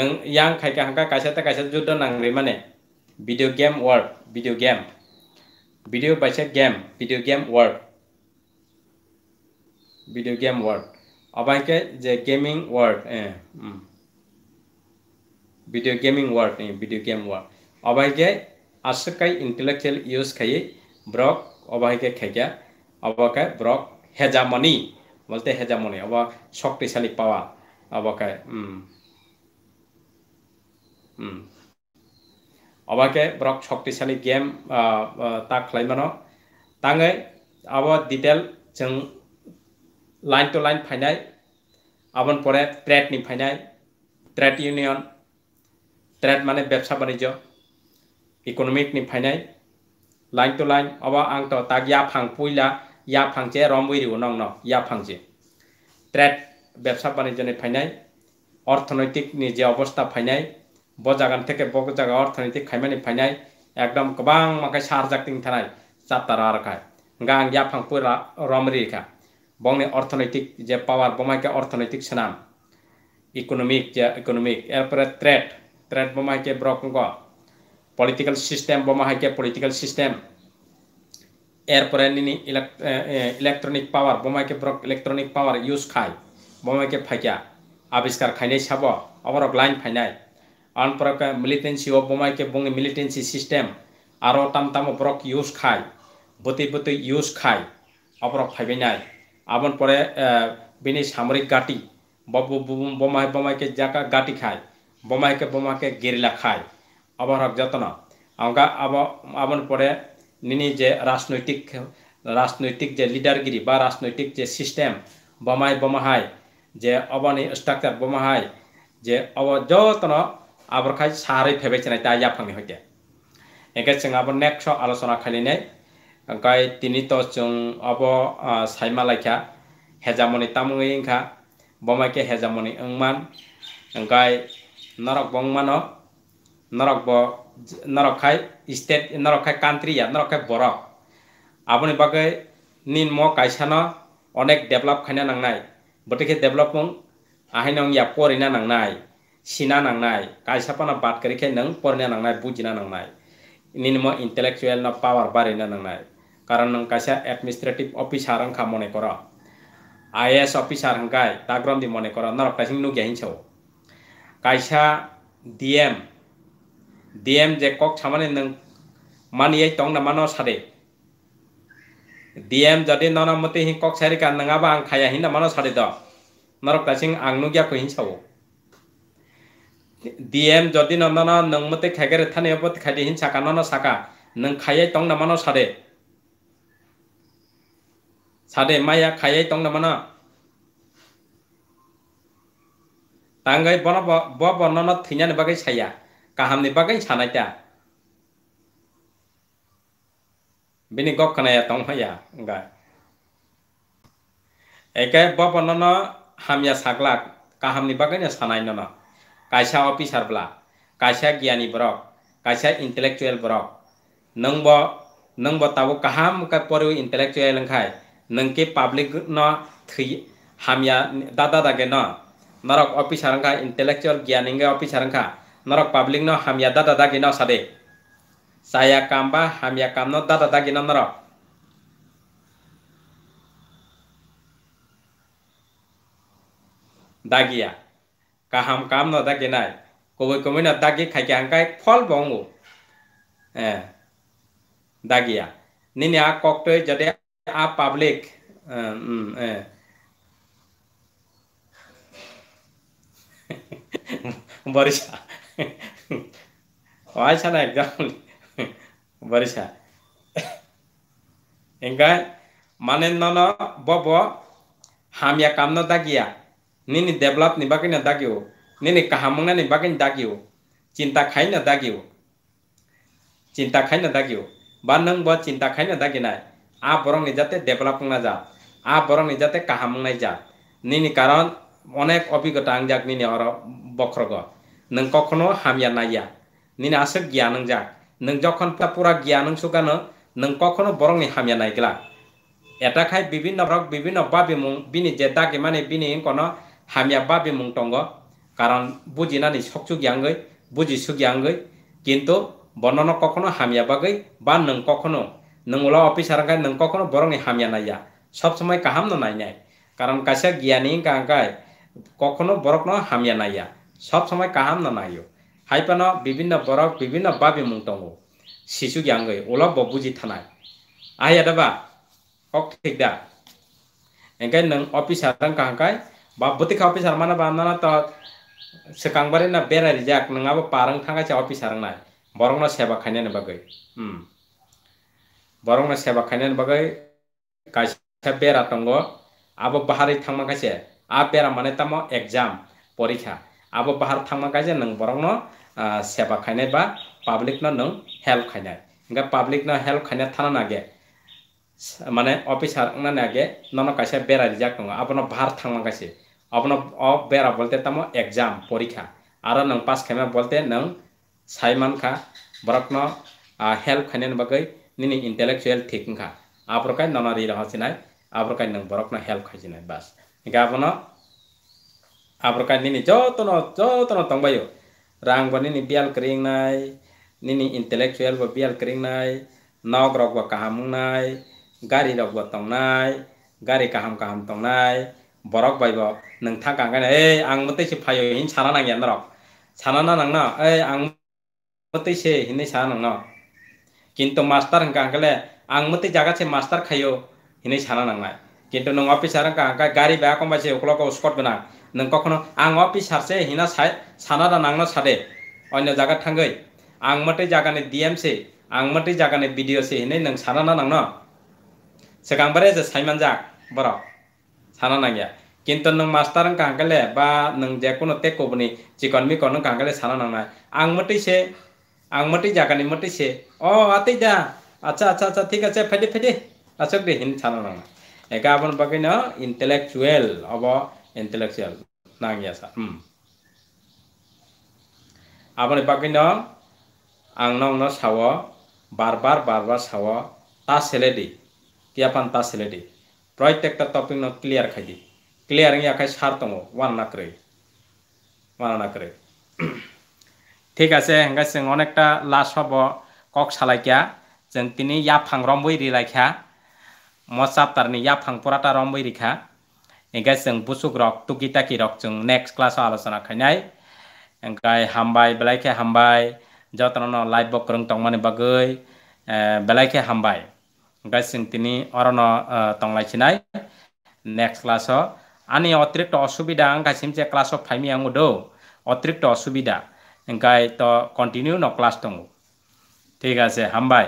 नंग यांग खाई का हंका कैसे तक कैसे जुटो नांगरी माने video game world video game video बच्चे game video game world video game world সবাইকে যে gaming world video gaming world video game world অবাইকে আসকাই ইন্টেলেকচুয়াল ইউজ খাইয়ে ব্রক অবাইকে খাইয়া অবাকে ব্রক হেজামনি বলতে হেজামনি অবা শক্তিশালী পাওয়া অবাকে অবাকে ব্রক শক্তিশালী গেম তা খাইমানো তাঙ্গে আবার ডিটেল जों लाइन टु लाइन फाइनाय आबन परे ट्रेडनि फाइनाय ट्रेड इउनियन ट्रेड माने बेबसा बाणिज्य इकनमिकनि फाइनाय लाइन टु लाइन अबा आं त ताक या फां पुइला या फांचे रमबुइरिउ नङ न या फांचे ट्रेड बेबसा बाणिज्यनि फाइनाय अर्थनैतिकनि जे अबस्था फाइनाय ब जागान थेके ब जागा अर्थनैतिक खाइमानि फाइनाय एकदम गोबां माखासे सारजाकथिं थानाय जातारा आरोखाय होनबा आं या फांपुइरा रमरिखा বংনে অর্থনৈতিক যে পাওয়ার বোমাইকে অর্থনৈতিক সেনাম ইকোনমিক যে ইকোনমিক এরপরে থ্রেট থ্রেট বোমাইকে ব্রকঙ্গ পলিটিক্যাল সিস্টেম বোমাইকে পলিটিক্যাল সিস্টেম এরপরে নিনি ইলেকট্রনিক পাওয়ার বোমাইকে ব্রক ইলেকট্রনিক পাওয়ার ইউজ খাই বোমাইকে ফাইকা আবিষ্কার খাইনাই সাব অবরক লাইন ফাইনাই অনপর মিলিটেন্সি ও বোমাইকে বঙ্গে মিলিটেন্সি সিস্টেম আরও তাম তাম ব্রক ইউজ খাই বতি বতি ইউজ খাই অবরক ফাইবাই নাই আবার পরে বিনি সামরিক গাটি বোমায় বোমাইকে জাকা গাটি খায় বোমাইকে বোমাকে গেরিলা খায় আবার হক যতন আমগা আবার পরে নিনি যে রাজনৈতিক রাজনৈতিক যে লিডারগিরি বা রাজনৈতিক যে সিস্টেম বোমায় বোমাহায় যে অবনি স্ট্রাকচার বোমাহায় যে অব যতন আবার খাই সাহারে ফেবেছে নাই তাই জাফাংনি হইতে এগে সিং আবার নেক্সট আলোচনা খালি নেয় angkai tini to chung abo saima laikha hejamoni tamungoi ingkha bomai ke hejamoni ongman angkai norok bongmano norok bo norok khai state norok khai country ya norok khai borok aboni bagai nin mo kaisano onek develop khaina nangnai botike development ahinong ya porina nangnai sina nangnai kaisapana bat karikhe nang porina nangnai bujina nangnai ninimo intellectual na power barina nangnai karan nang kaisa administrative officer angkha mone koro IAS officer hangkai tagrom di mone koro norok kaising nu gyahin chau kaisa DM DM je kok samane nang mani ei tong na mano sare DM jadi nana mati hin kok sari kan nang aba ang khaya hin na mano sare do norok kaising ang nu gya ko hin chau DM jadi nana nang mati khagere thane apot khadi hin saka nana saka nang khaya tong na mano sare সাদে মাইয়া খাইয়াই তং না মানা তাঙ্গাই বন ব বর্ণন থিনানি বাকে সাইয়া কাহামনি বাকে সানাইতা বিনি গক কানায়া তং হইয়া গা একে ব বর্ণন হামিয়া সাকলা কাহামনি বাকে সানাই নন কাইসা অফিসারব্লা কাইসা জ্ঞানী ব্রক কাইসা ইন্টেলেকচুয়েল ব্রক নংব নংব তাবো কাহাম কা পরে ইন্টেলেকচুয়েল খায় nengke public no thui hamya dada dage no narok opisarangka intellectual gyaninge opisarangka narok public no hamya dada dage no sade saya kamba hamya kam no dada dage no narok dagia kaham kam no dage nai kobo komo no dage khake angkai phol bongu eh dagia nini a kokte jade are public. Um, uh, Varsha why shall I example वर्षा ఇంకా మనెన్నో బొబో హామ్యా కామ్నో దాకియా నిని develop ని బాకిన దాకియో నిని కహామంగ ని బాకిన దాకియో చింతా ఖైన దాకియో చింతా ఖైన దాకియో బా నంగ్ బో చింతా ఖైన దాకినాయ్ ಆ ಬರಂ ಇಜಾತೆ develop ಮಾ ಜಾತ್ ಆ ಬರಂ ಇಜಾತೆ ಕಾಹಾಮಂಗ್ನಾಯ ಜಾತ್ ನಿನಿ ಕಾರণ অনেক অভিজ্ঞতা আং যাক নিনি অর বক্রগ নং কখনো হামিয়া নাইয়া নিনি আসে জ্ঞান যাক নং যখন তা পুরা জ্ঞান সুগানো নং কখনো বরং হামিয়া নাইগলা এটা খাই বিভিন্ন রক বিভিন্ন বাবি মুং বিনি যে দাগে মানে বিনি কোনো হামিয়া বাবি মুং টঙ্গ কারণ বুঝিনানি সকচু জ্ঞাঙ্গই বুঝি সুজ্ঞাঙ্গই কিন্তু বর্ণনা কখনো হামিয়া বাগৈ বা নং কখনো नोंला अफिस नों कखनो बरंग हामिया नाइया सब समय काहाम न नाइनाय কারণ কাছে জ্ঞানী কাঙ্কায় কখনো বরক ন হামিয়া নাইয়া সব সময় কাহাম না নাইও হাইপান বিভিন্ন বরক বিভিন্ন বাবে মুং দङ শিশু গ্যাঙ্গই ওলব বুঝি থানায় আহিয়া দাবা অক ঠিক দা এঙ্কাই নং অফিসার কাহাঙ্কায় বা বতিকা অফিসার মানে বানানা তো সেকাংবারে না বেড়ারি যাক নঙাবো পারং থাঙ্গাইছে অফিসার নাই বরং না সেবা খাইনে বাগৈ হুম borong na seba kainan bagai kaisa bera tongo abo bahari thangma kaise a bera mane tamo exam porikha abo bahar thangma kaise nang borong no seba kainan ba public no nang help kainan nga public no help kainan thana nage মানে officer না নাগে নন কাছে বেড়া রিজাক no আপন ভার থাকা কাছে আপন অফ বেড়া বলতে তামো এক্সাম পরীক্ষা আর নং পাস খেমে বলতে নং সাইমান খা বরক ন হেল্প খাইন বাকি nini intellectual thinking kha aprokai nonari rahasinai aprokai nang borokno help khasinai bas hingga abono aprokai nini jotono jotono tongbayo rang ba nini bial kring nai nini intellectual ba bial kring nai nok rok ba kaham nai gari rok ba tong nai gari kaham kaham tong nai borok bai ba nang thang kang kana ei ang mote si phayo hin chana nang yan rok chana na nang na ei ang mote se hin ne chana nang na কিন্তু master हंका हंकले आंग मते जागा से master खायो हिनै কিন্তু নং অফিসার গাড়ি ব্যা কমবাছে ওকলক স্কট গোনা নং কখনো আং অফিসার সে হিনা সাই সানা দা নাংনো সাদে অন্য জায়গা থাঙ্গই আং মতে জাগানে ডিএম সে আং মতে জাগানে বিডিও সে হিनै নং সানা না নাংনো সেকাংবারে যে সাইমান যাক বর সানা নাঙ্গিয়া কিন্তু নং মাস্টার কাঙ্গালে বা নং যে কোনো তে কবনি চিকন মিকন কাঙ্গালে সানা নাংনায় আং সে আং মতেই জাগানি মতেই সে अँ अतैदा अच्छा अच्छा अच्छा ठिक छ फेटे फेटे अशोक दे हिन छान न गाबन बकिन इन्टेलेक्चुअल अब इन्टेलेक्चुअल नाङ्गिया छ आबन बकिन आं नौ साव बार बार बार बार साव ता सेलेडि कियापान ता सेलेडि प्रत्येकटा टपिक न क्लियर खाइदि क्लियर याखाय सार दङ वान नाक्रै वान नाक्रै ঠিক আছে হেঙ্গাই অনেকটা লাশ হব hok salakya jeng tini ya phang romboi ri laikia mosap tarni ya phang porata romboi kha engka jeng busuk rok tukita ki rok jeng next class alasana khainai engkai hambai belaike hambai jotno live bok tong mani bagai eh, belaike hambai engka jeng tini orono eh, tonglaikinai next class ani অতিরিক্ত অসুবিধা আংকাসিম যে class ফাইমি otrik to subida, engkai to continue no class tongu ঠিক আছে হাম ভাই